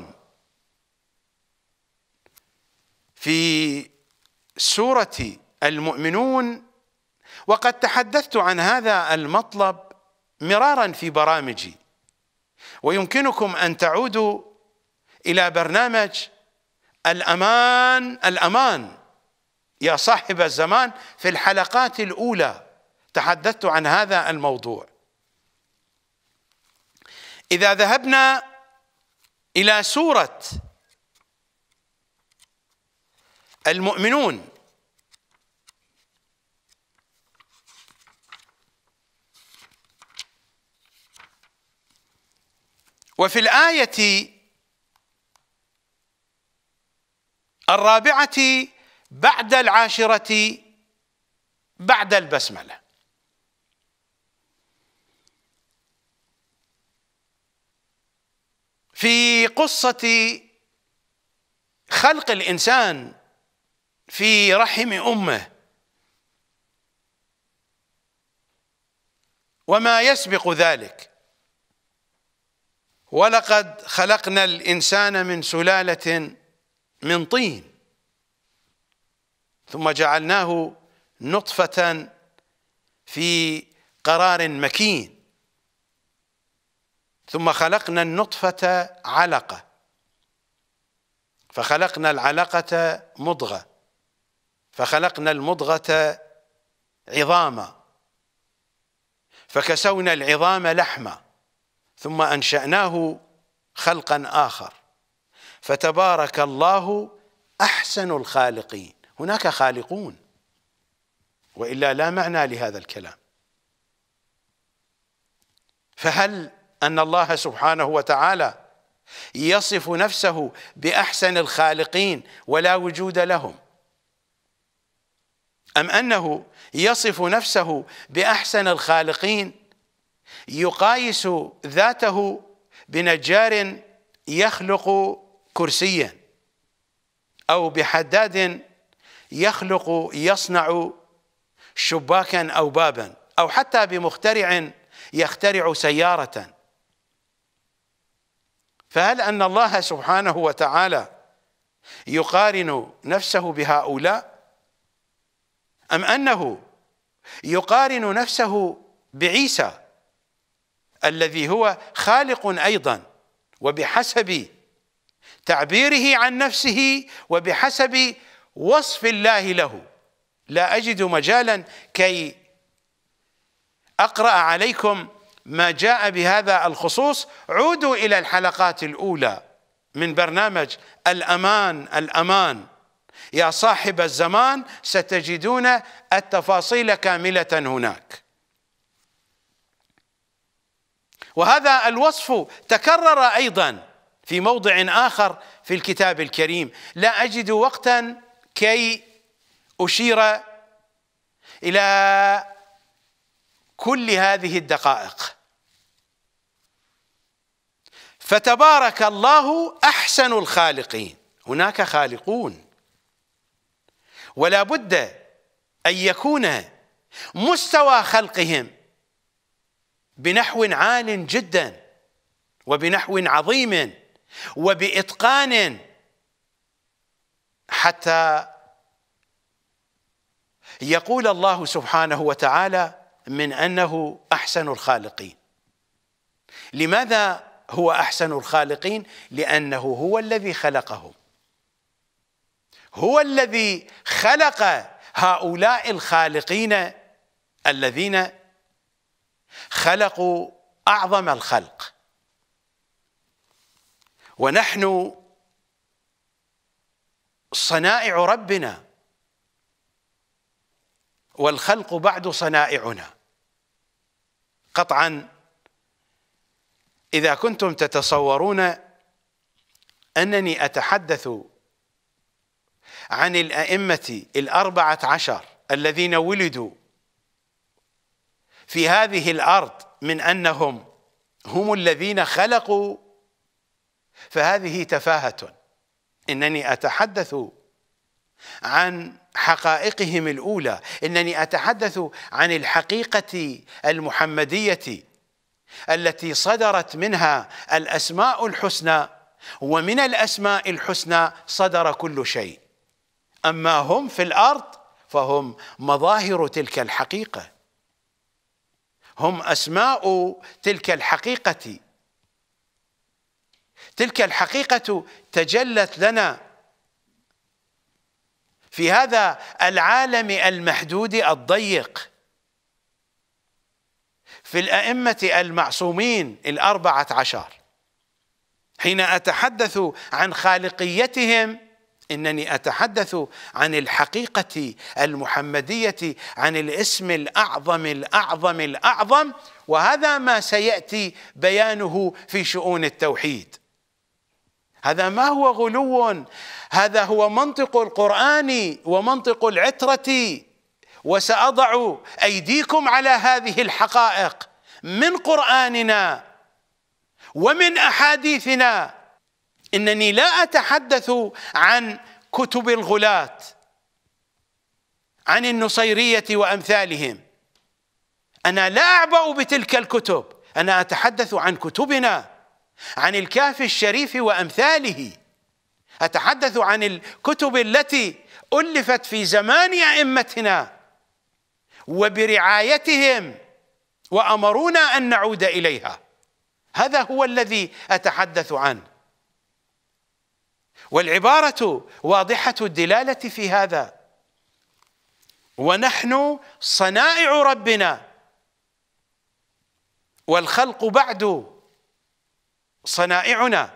في سورة المؤمنون وقد تحدثت عن هذا المطلب مرارا في برامجي ويمكنكم أن تعودوا إلى برنامج الأمان الأمان يا صاحب الزمان في الحلقات الأولى تحدثت عن هذا الموضوع إذا ذهبنا إلى سورة المؤمنون وفي الآية الرابعة بعد العاشرة بعد البسملة في قصة خلق الإنسان في رحم أمه وما يسبق ذلك ولقد خلقنا الانسان من سلاله من طين ثم جعلناه نطفه في قرار مكين ثم خلقنا النطفه علقه فخلقنا العلقه مضغه فخلقنا المضغه عظاما فكسونا العظام لحما ثم انشاناه خلقا اخر فتبارك الله احسن الخالقين هناك خالقون والا لا معنى لهذا الكلام فهل ان الله سبحانه وتعالى يصف نفسه باحسن الخالقين ولا وجود لهم ام انه يصف نفسه باحسن الخالقين يقايس ذاته بنجار يخلق كرسيا أو بحداد يخلق يصنع شباكا أو بابا أو حتى بمخترع يخترع سيارة فهل أن الله سبحانه وتعالى يقارن نفسه بهؤلاء أم أنه يقارن نفسه بعيسى الذي هو خالق ايضا وبحسب تعبيره عن نفسه وبحسب وصف الله له لا اجد مجالا كي اقرا عليكم ما جاء بهذا الخصوص عودوا الى الحلقات الاولى من برنامج الامان الامان يا صاحب الزمان ستجدون التفاصيل كامله هناك وهذا الوصف تكرر ايضا في موضع اخر في الكتاب الكريم لا اجد وقتا كي اشير الى كل هذه الدقائق فتبارك الله احسن الخالقين هناك خالقون ولا بد ان يكون مستوى خلقهم بنحو عال جدا وبنحو عظيم وبإتقان حتى يقول الله سبحانه وتعالى من أنه أحسن الخالقين لماذا هو أحسن الخالقين لأنه هو الذي خلقهم هو الذي خلق هؤلاء الخالقين الذين خلقوا اعظم الخلق ونحن صنائع ربنا والخلق بعد صنائعنا قطعا اذا كنتم تتصورون انني اتحدث عن الائمه الاربعه عشر الذين ولدوا في هذه الارض من انهم هم الذين خلقوا فهذه تفاهه انني اتحدث عن حقائقهم الاولى انني اتحدث عن الحقيقه المحمديه التي صدرت منها الاسماء الحسنى ومن الاسماء الحسنى صدر كل شيء اما هم في الارض فهم مظاهر تلك الحقيقه هم أسماء تلك الحقيقة تلك الحقيقة تجلت لنا في هذا العالم المحدود الضيق في الأئمة المعصومين الأربعة عشر حين أتحدث عن خالقيتهم انني اتحدث عن الحقيقه المحمديه عن الاسم الاعظم الاعظم الاعظم وهذا ما سياتي بيانه في شؤون التوحيد هذا ما هو غلو هذا هو منطق القران ومنطق العتره وساضع ايديكم على هذه الحقائق من قراننا ومن احاديثنا انني لا اتحدث عن كتب الغلاة عن النصيرية وامثالهم انا لا اعبأ بتلك الكتب انا اتحدث عن كتبنا عن الكاف الشريف وامثاله اتحدث عن الكتب التي الفت في زمان ائمتنا وبرعايتهم وامرونا ان نعود اليها هذا هو الذي اتحدث عنه والعبارة واضحة الدلالة في هذا ونحن صنائع ربنا والخلق بعد صنائعنا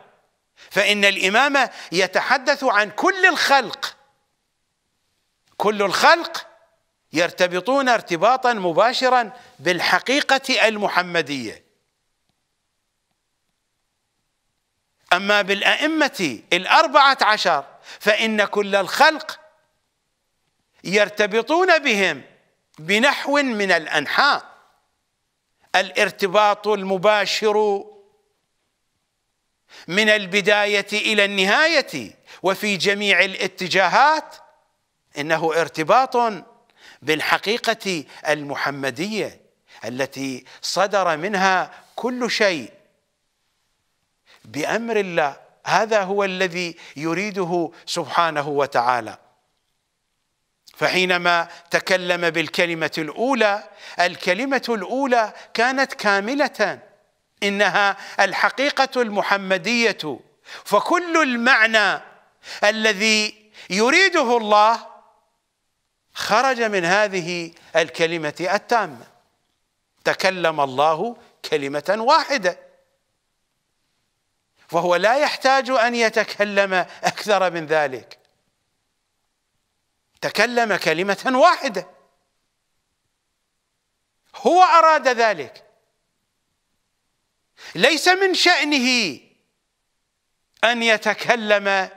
فإن الإمام يتحدث عن كل الخلق كل الخلق يرتبطون ارتباطا مباشرا بالحقيقة المحمدية أما بالأئمة الأربعة عشر فإن كل الخلق يرتبطون بهم بنحو من الأنحاء الارتباط المباشر من البداية إلى النهاية وفي جميع الاتجاهات إنه ارتباط بالحقيقة المحمدية التي صدر منها كل شيء بأمر الله هذا هو الذي يريده سبحانه وتعالى فحينما تكلم بالكلمة الأولى الكلمة الأولى كانت كاملة إنها الحقيقة المحمدية فكل المعنى الذي يريده الله خرج من هذه الكلمة التامة تكلم الله كلمة واحدة وهو لا يحتاج أن يتكلم أكثر من ذلك تكلم كلمة واحدة هو أراد ذلك ليس من شأنه أن يتكلم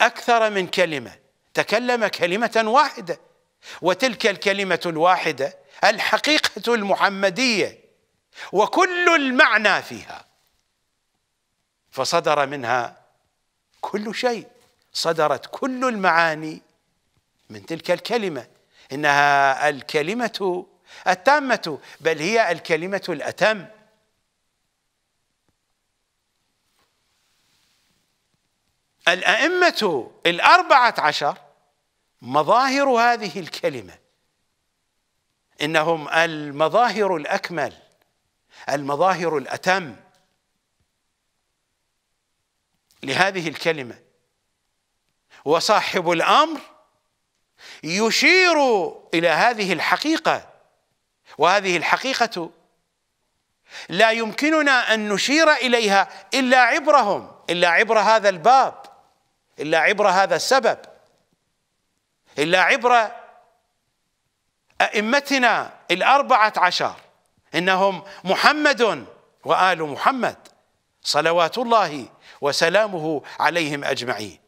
أكثر من كلمة تكلم كلمة واحدة وتلك الكلمة الواحدة الحقيقة المحمدية وكل المعنى فيها فصدر منها كل شيء صدرت كل المعاني من تلك الكلمه انها الكلمه التامه بل هي الكلمه الاتم الائمه الاربعه عشر مظاهر هذه الكلمه انهم المظاهر الاكمل المظاهر الاتم لهذه الكلمه وصاحب الامر يشير الى هذه الحقيقه وهذه الحقيقه لا يمكننا ان نشير اليها الا عبرهم الا عبر هذا الباب الا عبر هذا السبب الا عبر ائمتنا الاربعه عشر انهم محمد وال محمد صلوات الله وسلامه عليهم اجمعين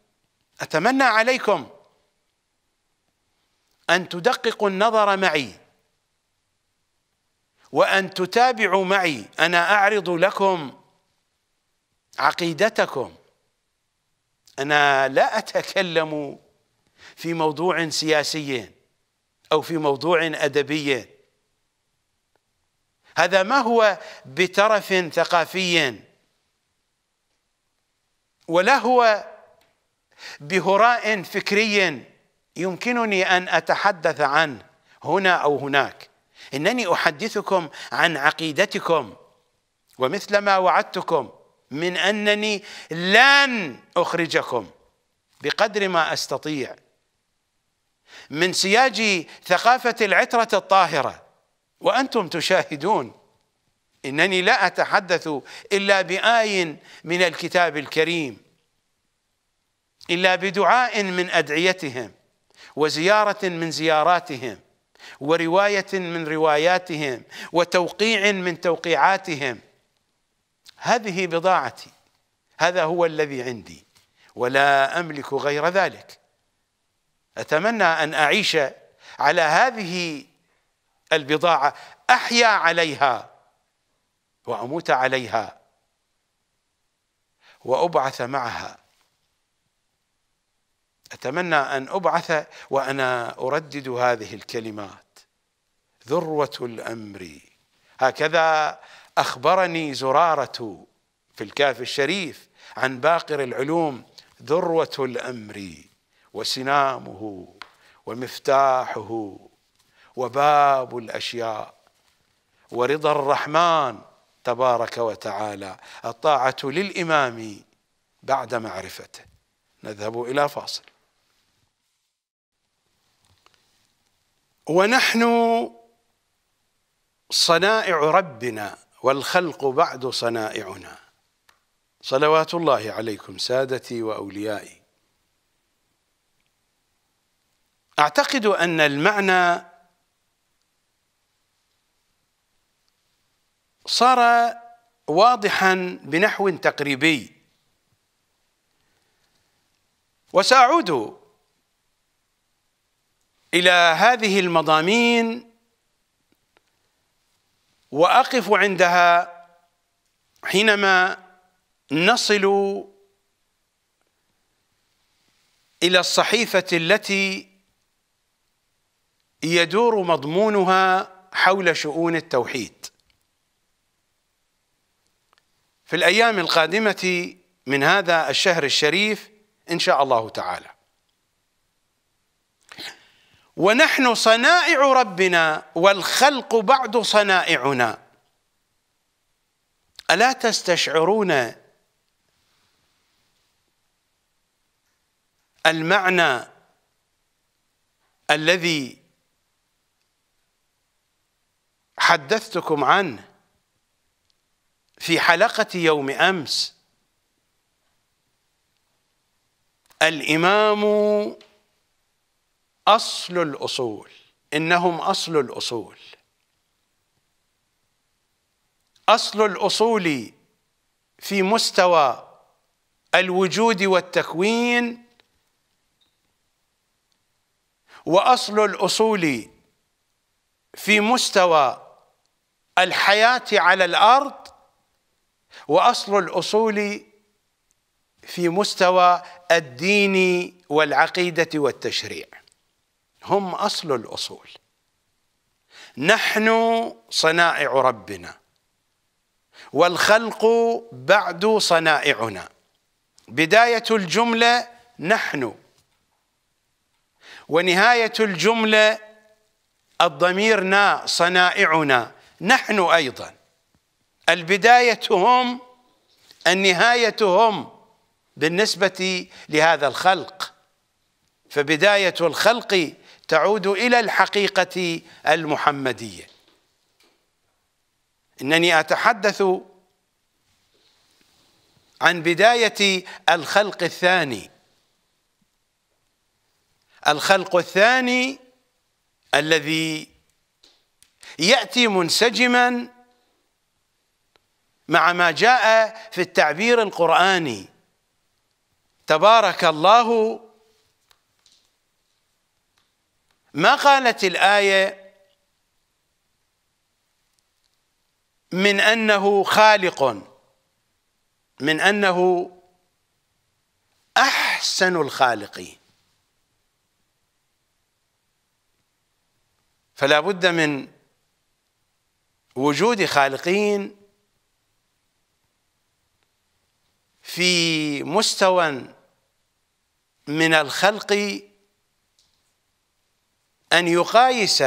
اتمنى عليكم ان تدققوا النظر معي وان تتابعوا معي انا اعرض لكم عقيدتكم انا لا اتكلم في موضوع سياسي او في موضوع ادبي هذا ما هو بترف ثقافي ولا هو بهراء فكري يمكنني ان اتحدث عنه هنا او هناك انني احدثكم عن عقيدتكم ومثلما وعدتكم من انني لن اخرجكم بقدر ما استطيع من سياج ثقافه العتره الطاهره وانتم تشاهدون إنني لا أتحدث إلا بآي من الكتاب الكريم إلا بدعاء من أدعيتهم وزيارة من زياراتهم ورواية من رواياتهم وتوقيع من توقيعاتهم هذه بضاعتي هذا هو الذي عندي ولا أملك غير ذلك أتمنى أن أعيش على هذه البضاعة أحيا عليها وأموت عليها وأبعث معها أتمنى أن أبعث وأنا أردد هذه الكلمات ذروة الأمر هكذا أخبرني زرارة في الكاف الشريف عن باقر العلوم ذروة الأمر وسنامه ومفتاحه وباب الأشياء ورضا الرحمن تبارك وتعالى الطاعة للإمام بعد معرفته نذهب إلى فاصل ونحن صنائع ربنا والخلق بعد صنائعنا صلوات الله عليكم سادتي وأوليائي أعتقد أن المعنى صار واضحا بنحو تقريبي وساعود الى هذه المضامين واقف عندها حينما نصل الى الصحيفه التي يدور مضمونها حول شؤون التوحيد في الايام القادمه من هذا الشهر الشريف ان شاء الله تعالى ونحن صنائع ربنا والخلق بعد صنائعنا الا تستشعرون المعنى الذي حدثتكم عنه في حلقة يوم أمس الإمام أصل الأصول إنهم أصل الأصول أصل الأصول في مستوى الوجود والتكوين وأصل الأصول في مستوى الحياة على الأرض واصل الاصول في مستوى الدين والعقيده والتشريع هم اصل الاصول نحن صنائع ربنا والخلق بعد صنائعنا بدايه الجمله نحن ونهايه الجمله الضمير نا صنائعنا نحن ايضا البداية هم النهاية هم بالنسبة لهذا الخلق فبداية الخلق تعود إلى الحقيقة المحمدية إنني أتحدث عن بداية الخلق الثاني الخلق الثاني الذي يأتي منسجما مع ما جاء في التعبير القرآني تبارك الله ما قالت الآية من أنه خالق من أنه أحسن الخالقين فلا بد من وجود خالقين في مستوى من الخلق أن يقايس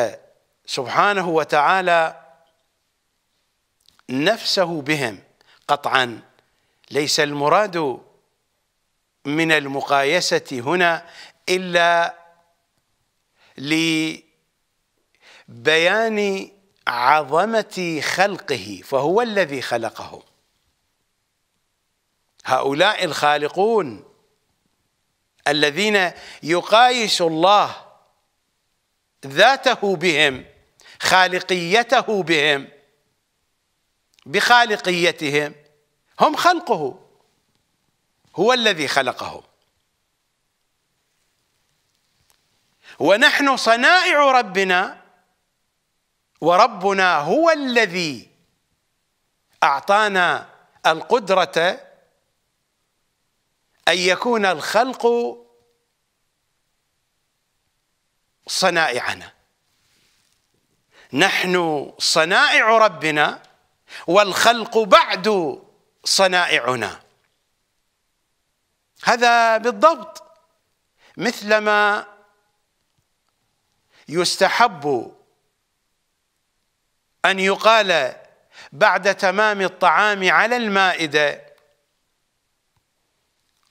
سبحانه وتعالى نفسه بهم قطعا ليس المراد من المقايسة هنا إلا لبيان عظمة خلقه فهو الذي خلقهم هؤلاء الخالقون الذين يقايس الله ذاته بهم خالقيته بهم بخالقيتهم هم خلقه هو الذي خلقهم ونحن صنائع ربنا وربنا هو الذي اعطانا القدره أن يكون الخلق صنائعنا نحن صنائع ربنا والخلق بعد صنائعنا هذا بالضبط مثلما يستحب أن يقال بعد تمام الطعام على المائدة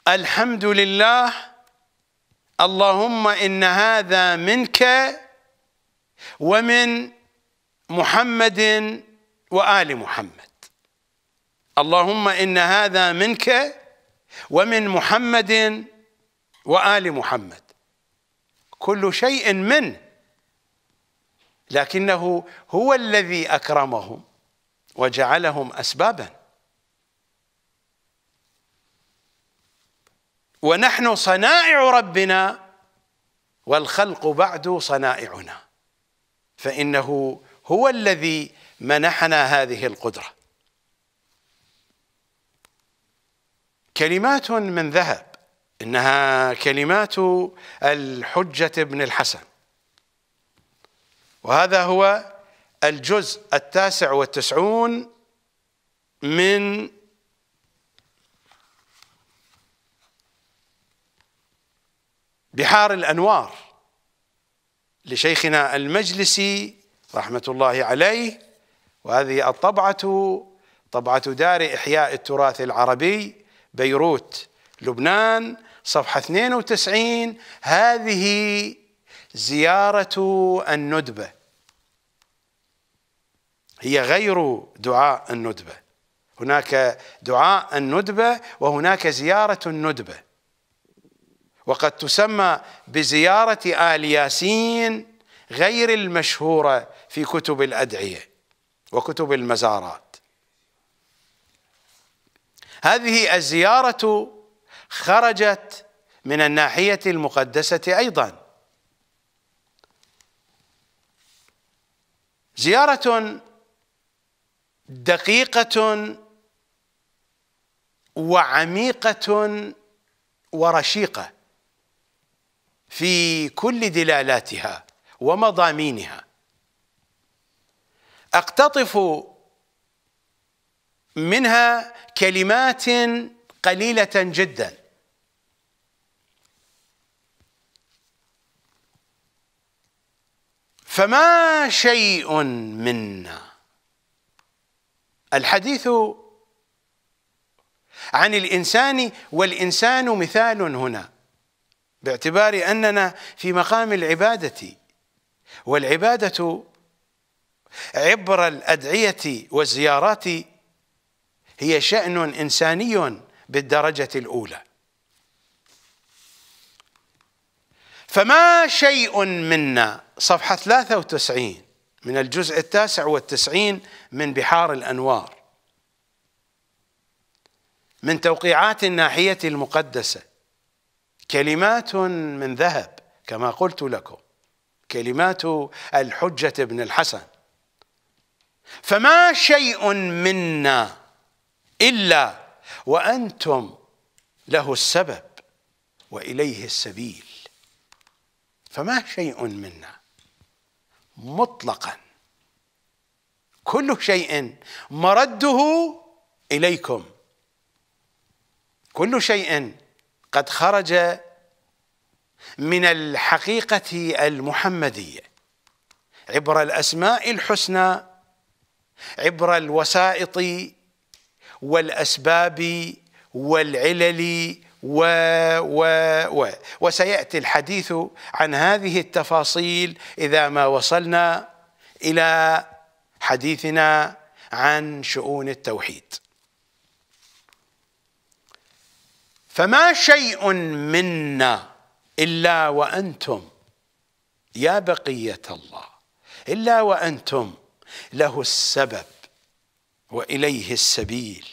الحمد لله اللهم إن هذا منك ومن محمد وآل محمد اللهم إن هذا منك ومن محمد وآل محمد كل شيء منه لكنه هو الذي أكرمهم وجعلهم أسباباً ونحن صنائع ربنا والخلق بعد صنائعنا فإنه هو الذي منحنا هذه القدرة كلمات من ذهب إنها كلمات الحجة بن الحسن وهذا هو الجزء التاسع والتسعون من بحار الأنوار لشيخنا المجلسي رحمة الله عليه وهذه الطبعة طبعة دار إحياء التراث العربي بيروت لبنان صفحة 92 هذه زيارة الندبة هي غير دعاء الندبة هناك دعاء الندبة وهناك زيارة الندبة وقد تسمى بزيارة آل ياسين غير المشهورة في كتب الأدعية وكتب المزارات هذه الزيارة خرجت من الناحية المقدسة أيضا زيارة دقيقة وعميقة ورشيقه في كل دلالاتها ومضامينها اقتطف منها كلمات قليله جدا فما شيء منا الحديث عن الانسان والانسان مثال هنا باعتبار أننا في مقام العبادة والعبادة عبر الأدعية والزيارات هي شأن إنساني بالدرجة الأولى فما شيء منا صفحة 93 من الجزء التاسع والتسعين من بحار الأنوار من توقيعات الناحية المقدسة كلمات من ذهب كما قلت لكم كلمات الحجة ابن الحسن فما شيء منا إلا وأنتم له السبب وإليه السبيل فما شيء منا مطلقا كل شيء مرده إليكم كل شيء قد خرج من الحقيقة المحمدية عبر الأسماء الحسنى عبر الوسائط والأسباب والعلل و و و وسيأتي الحديث عن هذه التفاصيل إذا ما وصلنا إلى حديثنا عن شؤون التوحيد فما شيء منا الا وانتم يا بقيه الله الا وانتم له السبب واليه السبيل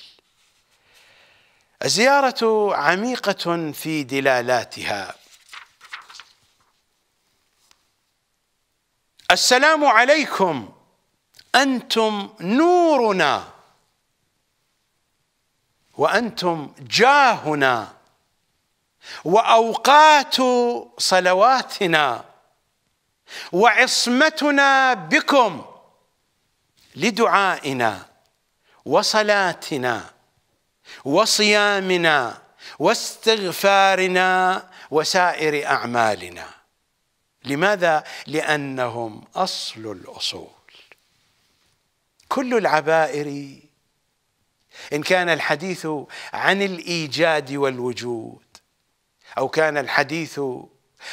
الزياره عميقه في دلالاتها السلام عليكم انتم نورنا وأنتم جاهنا وأوقات صلواتنا وعصمتنا بكم لدعائنا وصلاتنا وصيامنا واستغفارنا وسائر أعمالنا لماذا؟ لأنهم أصل الأصول كل العبائر إن كان الحديث عن الإيجاد والوجود أو كان الحديث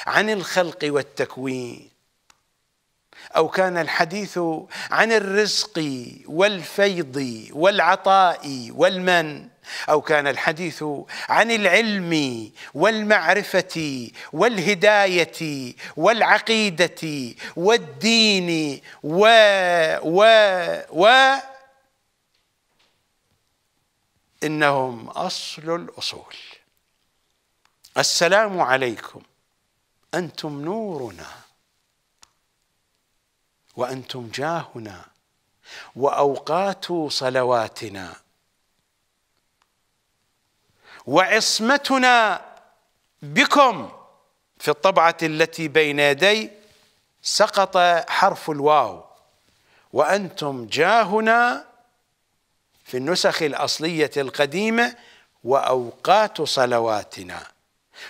عن الخلق والتكوين أو كان الحديث عن الرزق والفيض والعطاء والمن أو كان الحديث عن العلم والمعرفة والهداية والعقيدة والدين و و و انهم اصل الاصول السلام عليكم انتم نورنا وانتم جاهنا واوقات صلواتنا وعصمتنا بكم في الطبعه التي بين يدي سقط حرف الواو وانتم جاهنا في النسخ الأصلية القديمة وأوقات صلواتنا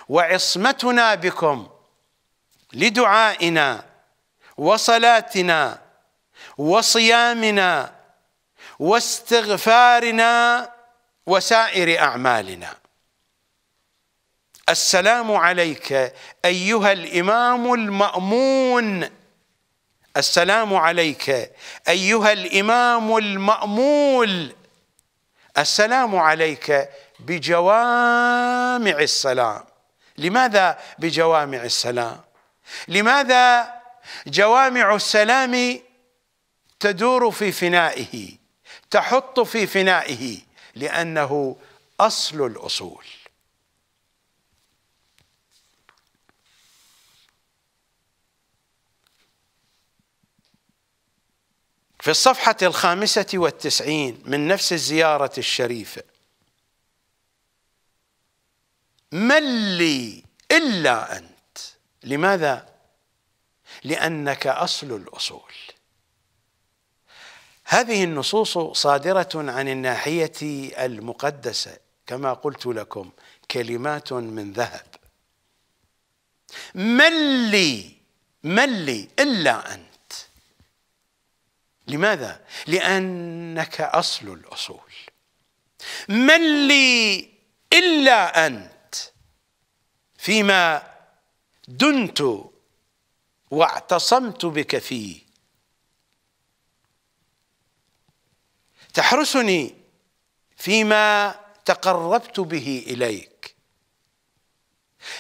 وعصمتنا بكم لدعائنا وصلاتنا وصيامنا واستغفارنا وسائر أعمالنا السلام عليك أيها الإمام المأمون السلام عليك أيها الإمام المأمول السلام عليك بجوامع السلام لماذا بجوامع السلام لماذا جوامع السلام تدور في فنائه تحط في فنائه لانه اصل الاصول في الصفحة الخامسة والتسعين من نفس الزيارة الشريفة من لي إلا أنت لماذا؟ لأنك أصل الأصول هذه النصوص صادرة عن الناحية المقدسة كما قلت لكم كلمات من ذهب من لي من لي إلا أنت لماذا؟ لأنك أصل الأصول من لي إلا أنت فيما دنت واعتصمت بك فيه تحرسني فيما تقربت به إليك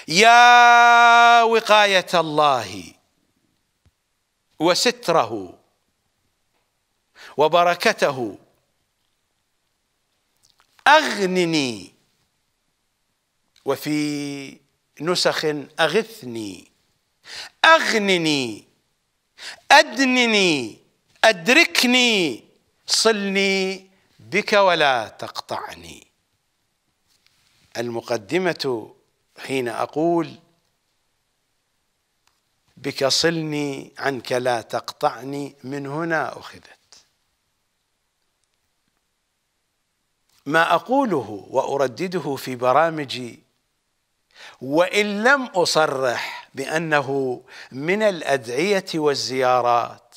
يا وقاية الله وستره وبركته أغنني وفي نسخ أغثني أغنني أدنني أدركني صلني بك ولا تقطعني المقدمة حين أقول بك صلني عنك لا تقطعني من هنا أخذت ما أقوله وأردده في برامجي وإن لم أصرح بأنه من الأدعية والزيارات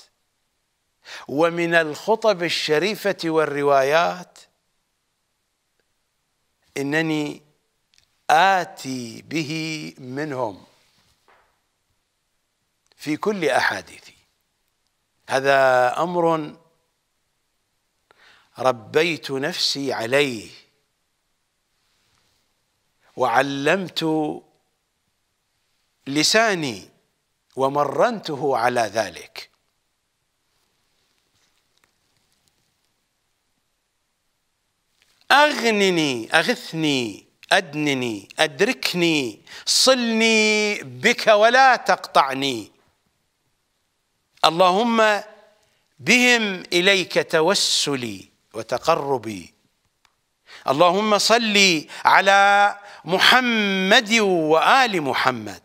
ومن الخطب الشريفة والروايات إنني آتي به منهم في كل أحاديثي هذا أمر ربيت نفسي عليه وعلمت لساني ومرنته على ذلك أغنني أغثني أدنني أدركني صلني بك ولا تقطعني اللهم بهم إليك توسلي وتقربي اللهم صل على محمد وآل محمد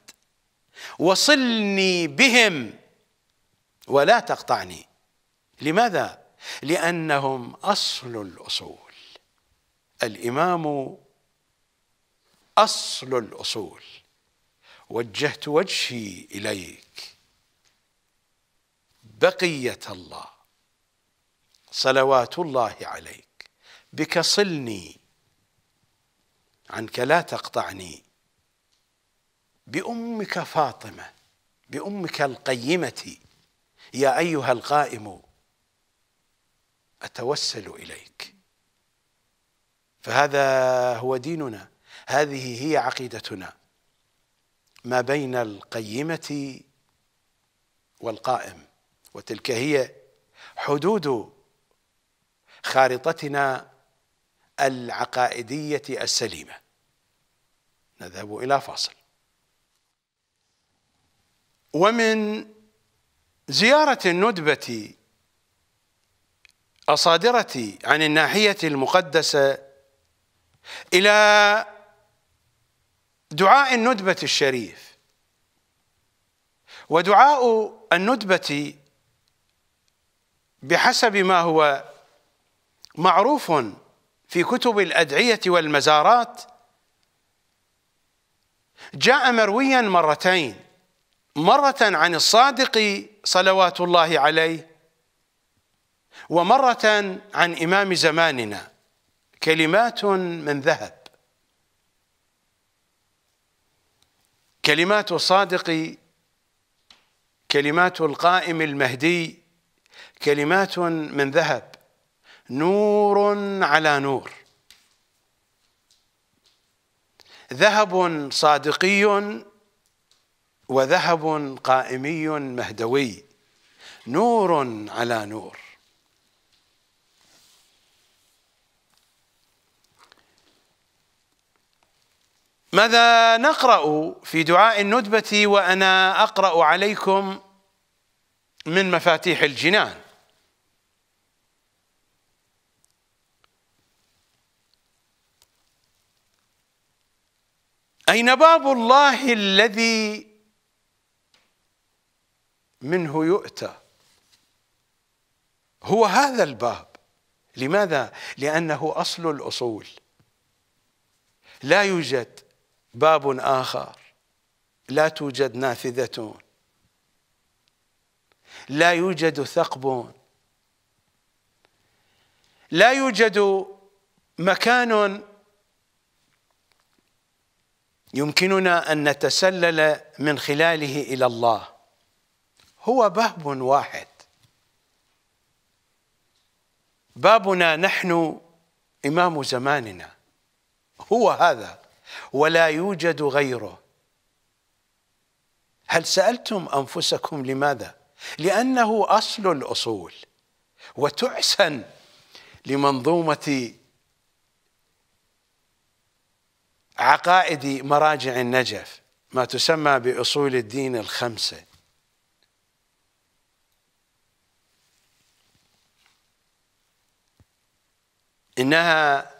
وصلني بهم ولا تقطعني لماذا؟ لأنهم أصل الأصول الإمام أصل الأصول وجهت وجهي إليك بقية الله صلوات الله عليك بك صلني عنك لا تقطعني بأمك فاطمة بأمك القيمة يا أيها القائم أتوسل إليك فهذا هو ديننا هذه هي عقيدتنا ما بين القيمة والقائم وتلك هي حدود خارطتنا العقائديه السليمه نذهب الى فاصل ومن زياره الندبه الصادره عن الناحيه المقدسه الى دعاء الندبه الشريف ودعاء الندبه بحسب ما هو معروف في كتب الأدعية والمزارات جاء مرويا مرتين مرة عن الصادق صلوات الله عليه ومرة عن إمام زماننا كلمات من ذهب كلمات الصادق كلمات القائم المهدي كلمات من ذهب نور على نور ذهب صادقي وذهب قائمي مهدوي نور على نور ماذا نقرا في دعاء الندبه وانا اقرا عليكم من مفاتيح الجنان أين باب الله الذي منه يؤتى هو هذا الباب لماذا؟ لأنه أصل الأصول لا يوجد باب آخر لا توجد نافذة لا يوجد ثقب لا يوجد مكان يمكننا أن نتسلل من خلاله إلى الله هو باب واحد بابنا نحن إمام زماننا هو هذا ولا يوجد غيره هل سألتم أنفسكم لماذا؟ لأنه أصل الأصول وتحسن لمنظومة عقائد مراجع النجف ما تسمى بأصول الدين الخمسة إنها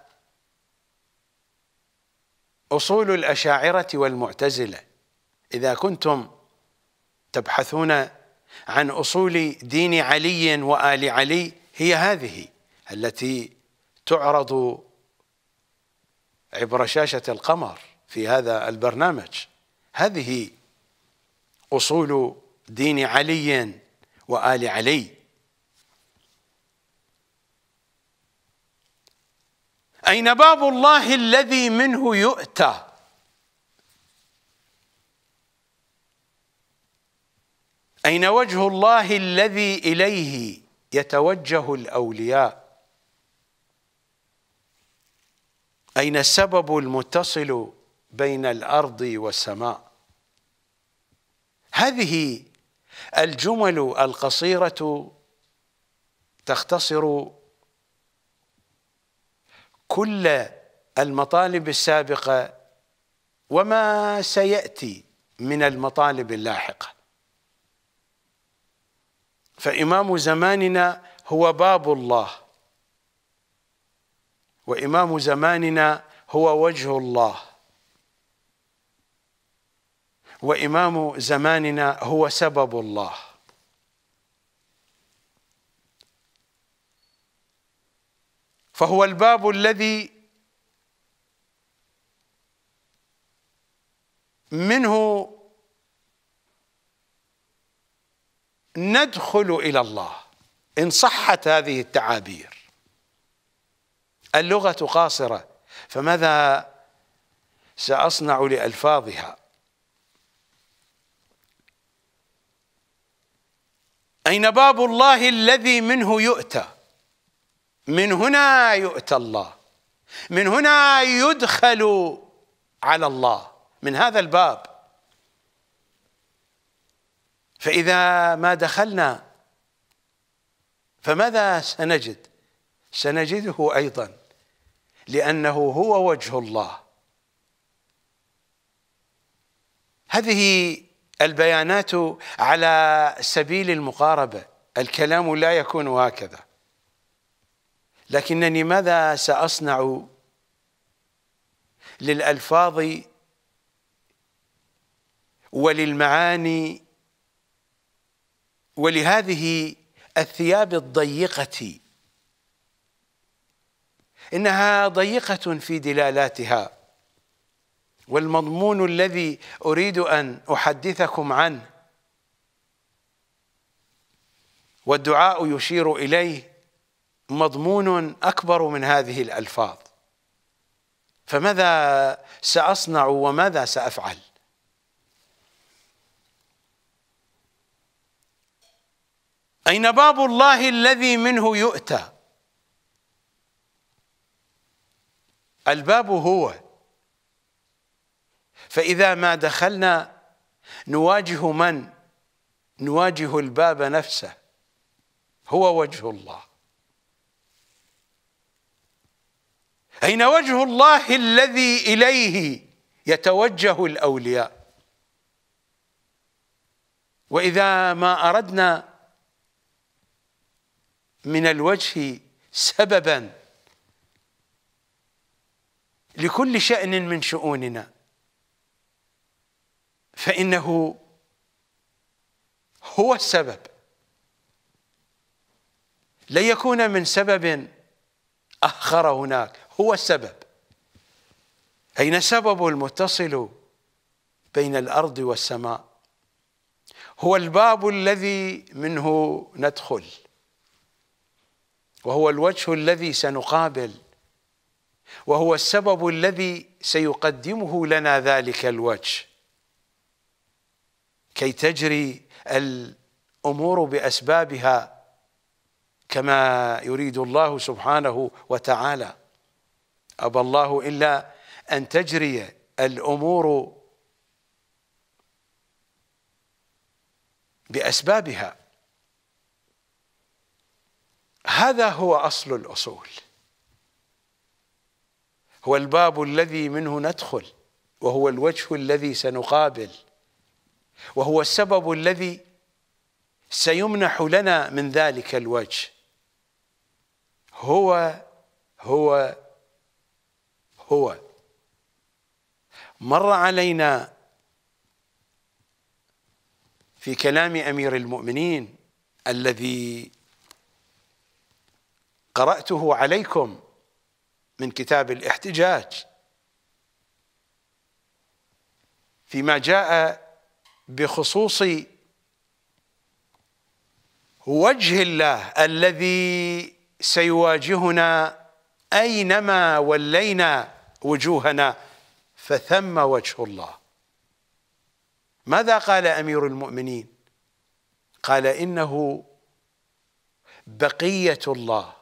أصول الأشاعرة والمعتزلة إذا كنتم تبحثون عن أصول دين علي وآل علي هي هذه التي تعرض عبر شاشة القمر في هذا البرنامج هذه أصول دين علي وآل علي أين باب الله الذي منه يؤتى أين وجه الله الذي إليه يتوجه الأولياء أين السبب المتصل بين الأرض والسماء هذه الجمل القصيرة تختصر كل المطالب السابقة وما سيأتي من المطالب اللاحقة فإمام زماننا هو باب الله وإمام زماننا هو وجه الله وإمام زماننا هو سبب الله فهو الباب الذي منه ندخل إلى الله إن صحت هذه التعابير اللغة قاصرة فماذا سأصنع لألفاظها أين باب الله الذي منه يؤتى من هنا يؤتى الله من هنا يدخل على الله من هذا الباب فإذا ما دخلنا فماذا سنجد سنجده ايضا لانه هو وجه الله هذه البيانات على سبيل المقاربه الكلام لا يكون هكذا لكنني ماذا ساصنع للالفاظ وللمعاني ولهذه الثياب الضيقه إنها ضيقة في دلالاتها والمضمون الذي أريد أن أحدثكم عنه والدعاء يشير إليه مضمون أكبر من هذه الألفاظ فماذا سأصنع وماذا سأفعل أين باب الله الذي منه يؤتى الباب هو فإذا ما دخلنا نواجه من نواجه الباب نفسه هو وجه الله أين وجه الله الذي إليه يتوجه الأولياء وإذا ما أردنا من الوجه سبباً لكل شأن من شؤوننا فإنه هو السبب لن يكون من سبب آخر هناك هو السبب أين السبب المتصل بين الأرض والسماء هو الباب الذي منه ندخل وهو الوجه الذي سنقابل وهو السبب الذي سيقدمه لنا ذلك الوجه كي تجري الامور باسبابها كما يريد الله سبحانه وتعالى ابى الله الا ان تجري الامور باسبابها هذا هو اصل الاصول هو الباب الذي منه ندخل وهو الوجه الذي سنقابل وهو السبب الذي سيمنح لنا من ذلك الوجه هو هو هو مر علينا في كلام امير المؤمنين الذي قراته عليكم من كتاب الاحتجاج فيما جاء بخصوص وجه الله الذي سيواجهنا اينما ولينا وجوهنا فثم وجه الله ماذا قال امير المؤمنين قال انه بقيه الله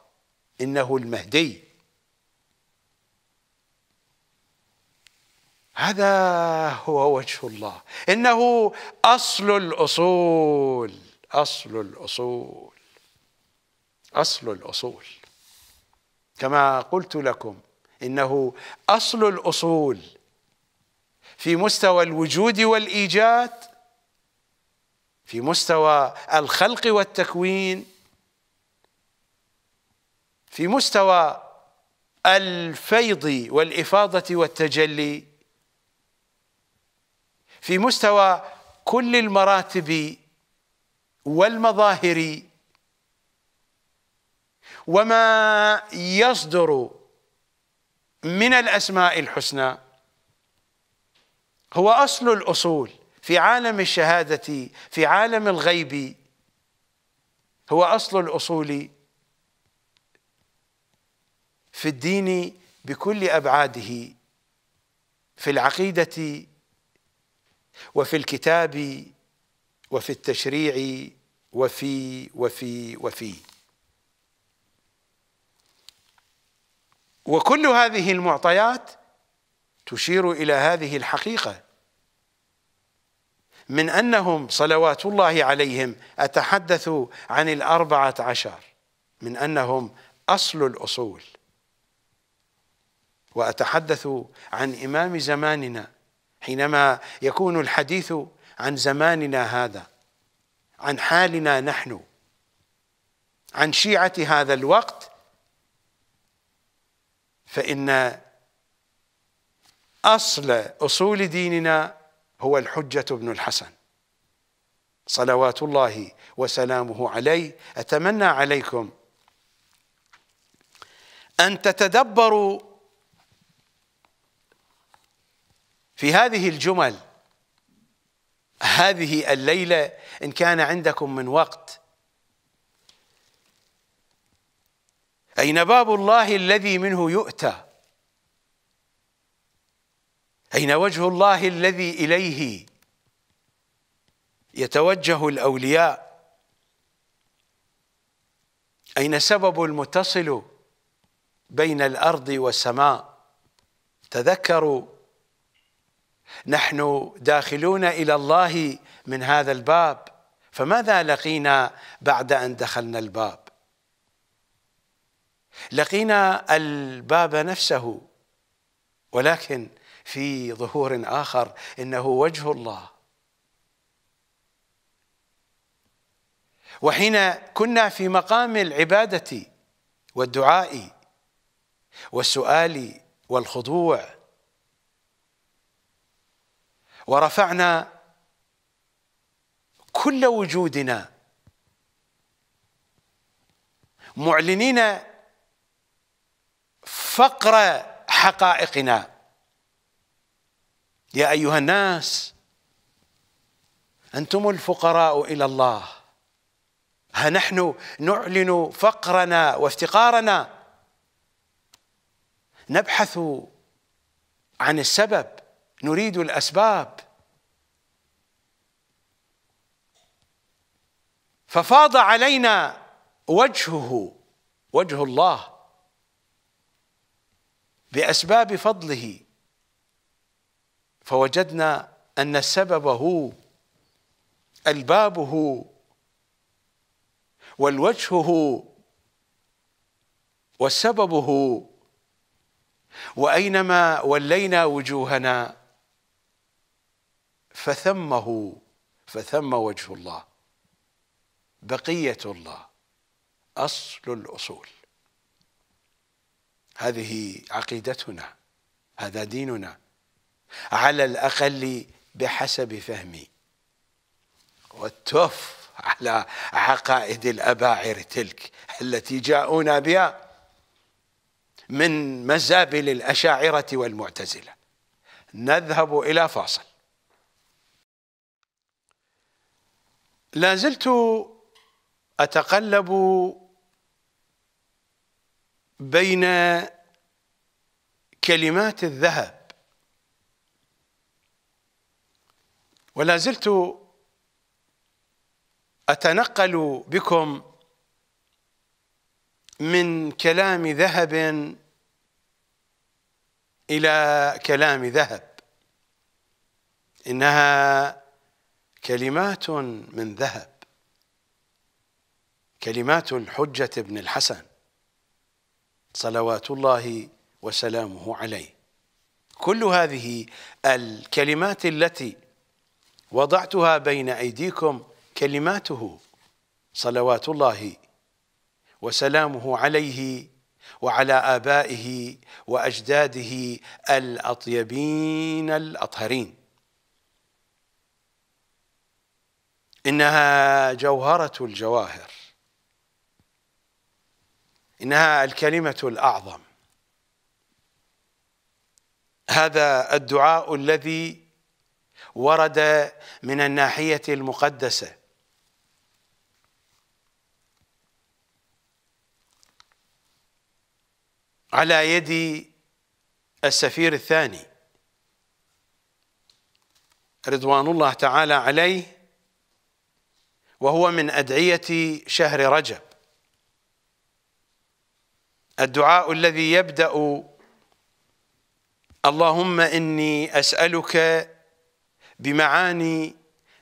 انه المهدي هذا هو وجه الله انه اصل الاصول اصل الاصول اصل الاصول كما قلت لكم انه اصل الاصول في مستوى الوجود والايجاد في مستوى الخلق والتكوين في مستوى الفيض والافاضه والتجلي في مستوى كل المراتب والمظاهر وما يصدر من الأسماء الحسنى هو أصل الأصول في عالم الشهادة في عالم الغيب هو أصل الأصول في الدين بكل أبعاده في العقيدة وفي الكتاب وفي التشريع وفي وفي وفي وكل هذه المعطيات تشير إلى هذه الحقيقة من أنهم صلوات الله عليهم أتحدث عن الأربعة عشر من أنهم أصل الأصول وأتحدث عن إمام زماننا حينما يكون الحديث عن زماننا هذا عن حالنا نحن عن شيعة هذا الوقت فإن أصل أصول ديننا هو الحجة بن الحسن صلوات الله وسلامه عليه أتمنى عليكم أن تتدبروا في هذه الجمل هذه الليله ان كان عندكم من وقت اين باب الله الذي منه يؤتى اين وجه الله الذي اليه يتوجه الاولياء اين سبب المتصل بين الارض والسماء تذكروا نحن داخلون الى الله من هذا الباب فماذا لقينا بعد ان دخلنا الباب لقينا الباب نفسه ولكن في ظهور اخر انه وجه الله وحين كنا في مقام العباده والدعاء والسؤال والخضوع ورفعنا كل وجودنا معلنين فقر حقائقنا يا ايها الناس انتم الفقراء الى الله ها نحن نعلن فقرنا وافتقارنا نبحث عن السبب نريد الاسباب ففاض علينا وجهه وجه الله باسباب فضله فوجدنا ان السبب هو الباب هو والوجه هو والسبب هو واينما ولينا وجوهنا فثمه فثم وجه الله بقية الله أصل الأصول هذه عقيدتنا هذا ديننا على الأقل بحسب فهمي والتف على عقائد الأباعر تلك التي جاءونا بها من مزابل الأشاعرة والمعتزلة نذهب إلى فاصل لا زلت أتقلب بين كلمات الذهب ولا زلت أتنقل بكم من كلام ذهب إلى كلام ذهب إنها كلمات من ذهب كلمات الحجة بن الحسن صلوات الله وسلامه عليه كل هذه الكلمات التي وضعتها بين أيديكم كلماته صلوات الله وسلامه عليه وعلى آبائه وأجداده الأطيبين الأطهرين انها جوهره الجواهر انها الكلمه الاعظم هذا الدعاء الذي ورد من الناحيه المقدسه على يد السفير الثاني رضوان الله تعالى عليه وهو من ادعيه شهر رجب الدعاء الذي يبدا اللهم اني اسالك بمعاني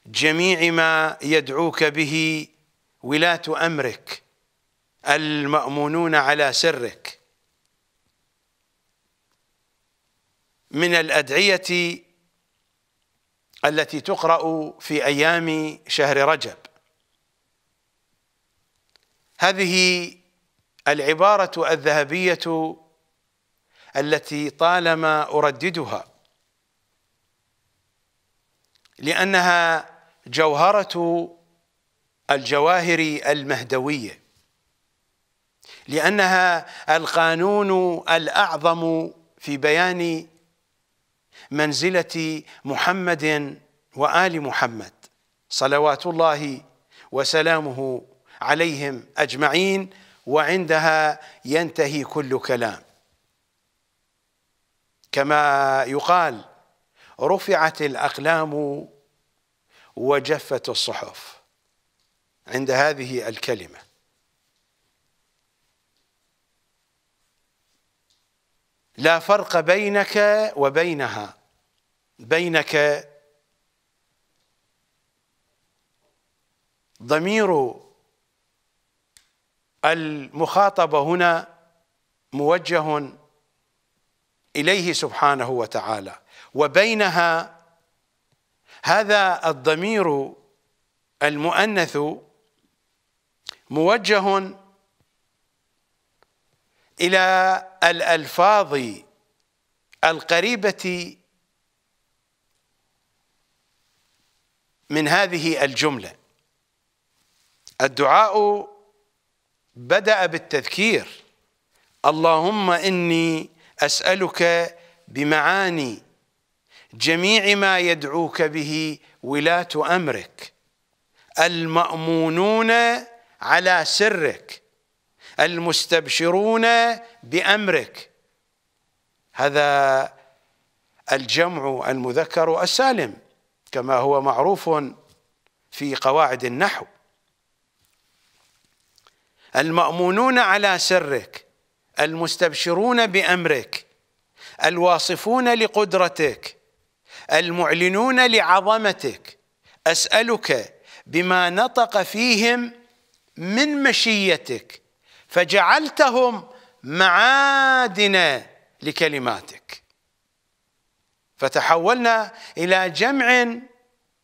جميع ما يدعوك به ولاه امرك المامونون على سرك من الادعيه التي تقرا في ايام شهر رجب هذه العبارة الذهبية التي طالما أرددها لأنها جوهرة الجواهر المهدوية لأنها القانون الأعظم في بيان منزلة محمد وآل محمد صلوات الله وسلامه عليهم أجمعين وعندها ينتهي كل كلام كما يقال رفعت الأقلام وجفت الصحف عند هذه الكلمة لا فرق بينك وبينها بينك ضمير المخاطبه هنا موجه اليه سبحانه وتعالى وبينها هذا الضمير المؤنث موجه الى الالفاظ القريبه من هذه الجمله الدعاء بدأ بالتذكير اللهم إني أسألك بمعاني جميع ما يدعوك به ولاة أمرك المأمونون على سرك المستبشرون بأمرك هذا الجمع المذكر السالم كما هو معروف في قواعد النحو المأمونون على سرك المستبشرون بأمرك الواصفون لقدرتك المعلنون لعظمتك أسألك بما نطق فيهم من مشيتك فجعلتهم معادن لكلماتك فتحولنا إلى جمع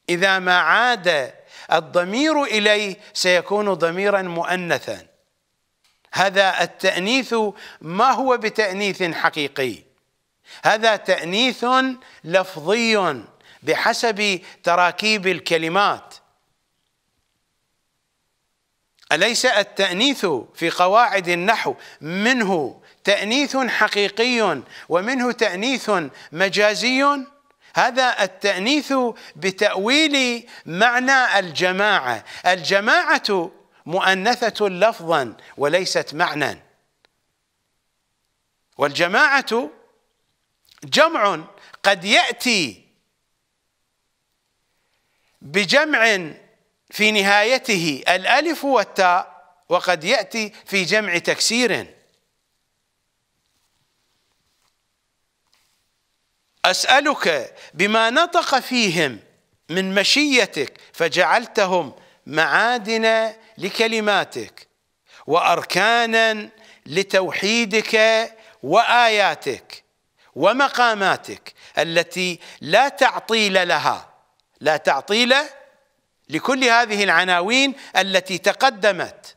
إذا ما عاد الضمير إليه سيكون ضميرا مؤنثا هذا التأنيث ما هو بتأنيث حقيقي هذا تأنيث لفظي بحسب تراكيب الكلمات أليس التأنيث في قواعد النحو منه تأنيث حقيقي ومنه تأنيث مجازي هذا التأنيث بتأويل معنى الجماعة الجماعة مؤنثة لفظا وليست معنى والجماعة جمع قد يأتي بجمع في نهايته الألف والتاء وقد يأتي في جمع تكسير أسألك بما نطق فيهم من مشيتك فجعلتهم معادن لكلماتك واركانا لتوحيدك واياتك ومقاماتك التي لا تعطيل لها لا تعطيل لكل هذه العناوين التي تقدمت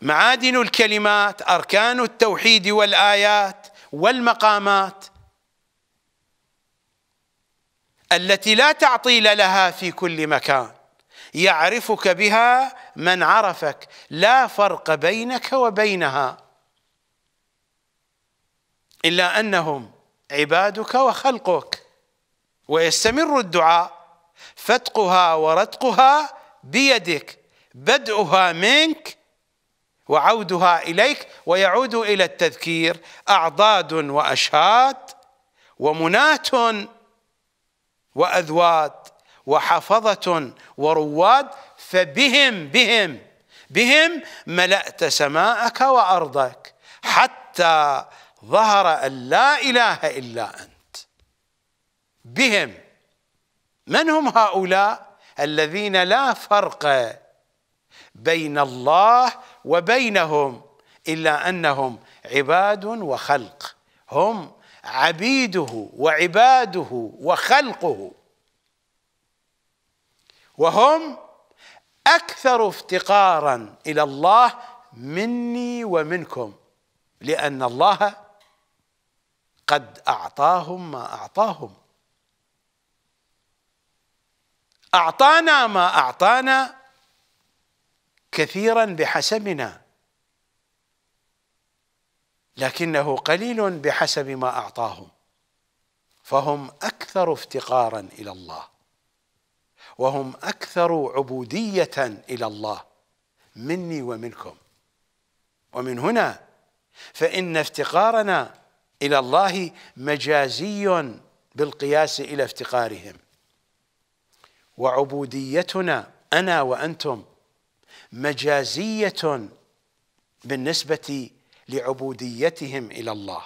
معادن الكلمات اركان التوحيد والايات والمقامات التي لا تعطيل لها في كل مكان يعرفك بها من عرفك لا فرق بينك وبينها إلا أنهم عبادك وخلقك ويستمر الدعاء فتقها ورتقها بيدك بدؤها منك وعودها إليك ويعود إلى التذكير أعضاد وأشهاد ومنات وأذوات وحفظة ورواد فبهم بهم بهم ملأت سماءك وأرضك حتى ظهر أن لا إله إلا أنت بهم من هم هؤلاء الذين لا فرق بين الله وبينهم إلا أنهم عباد وخلق هم عبيده وعباده وخلقه وهم اكثر افتقارا الى الله مني ومنكم لان الله قد اعطاهم ما اعطاهم اعطانا ما اعطانا كثيرا بحسبنا لكنه قليل بحسب ما اعطاهم فهم اكثر افتقارا الى الله وهم أكثر عبودية إلى الله مني ومنكم ومن هنا فإن افتقارنا إلى الله مجازي بالقياس إلى افتقارهم وعبوديتنا أنا وأنتم مجازية بالنسبة لعبوديتهم إلى الله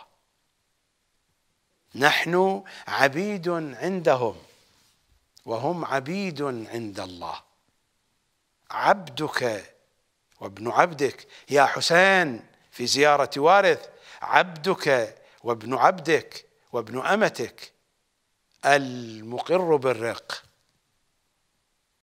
نحن عبيد عندهم وهم عبيد عند الله عبدك وابن عبدك يا حسين في زيارة وارث عبدك وابن عبدك وابن أمتك المقر بالرق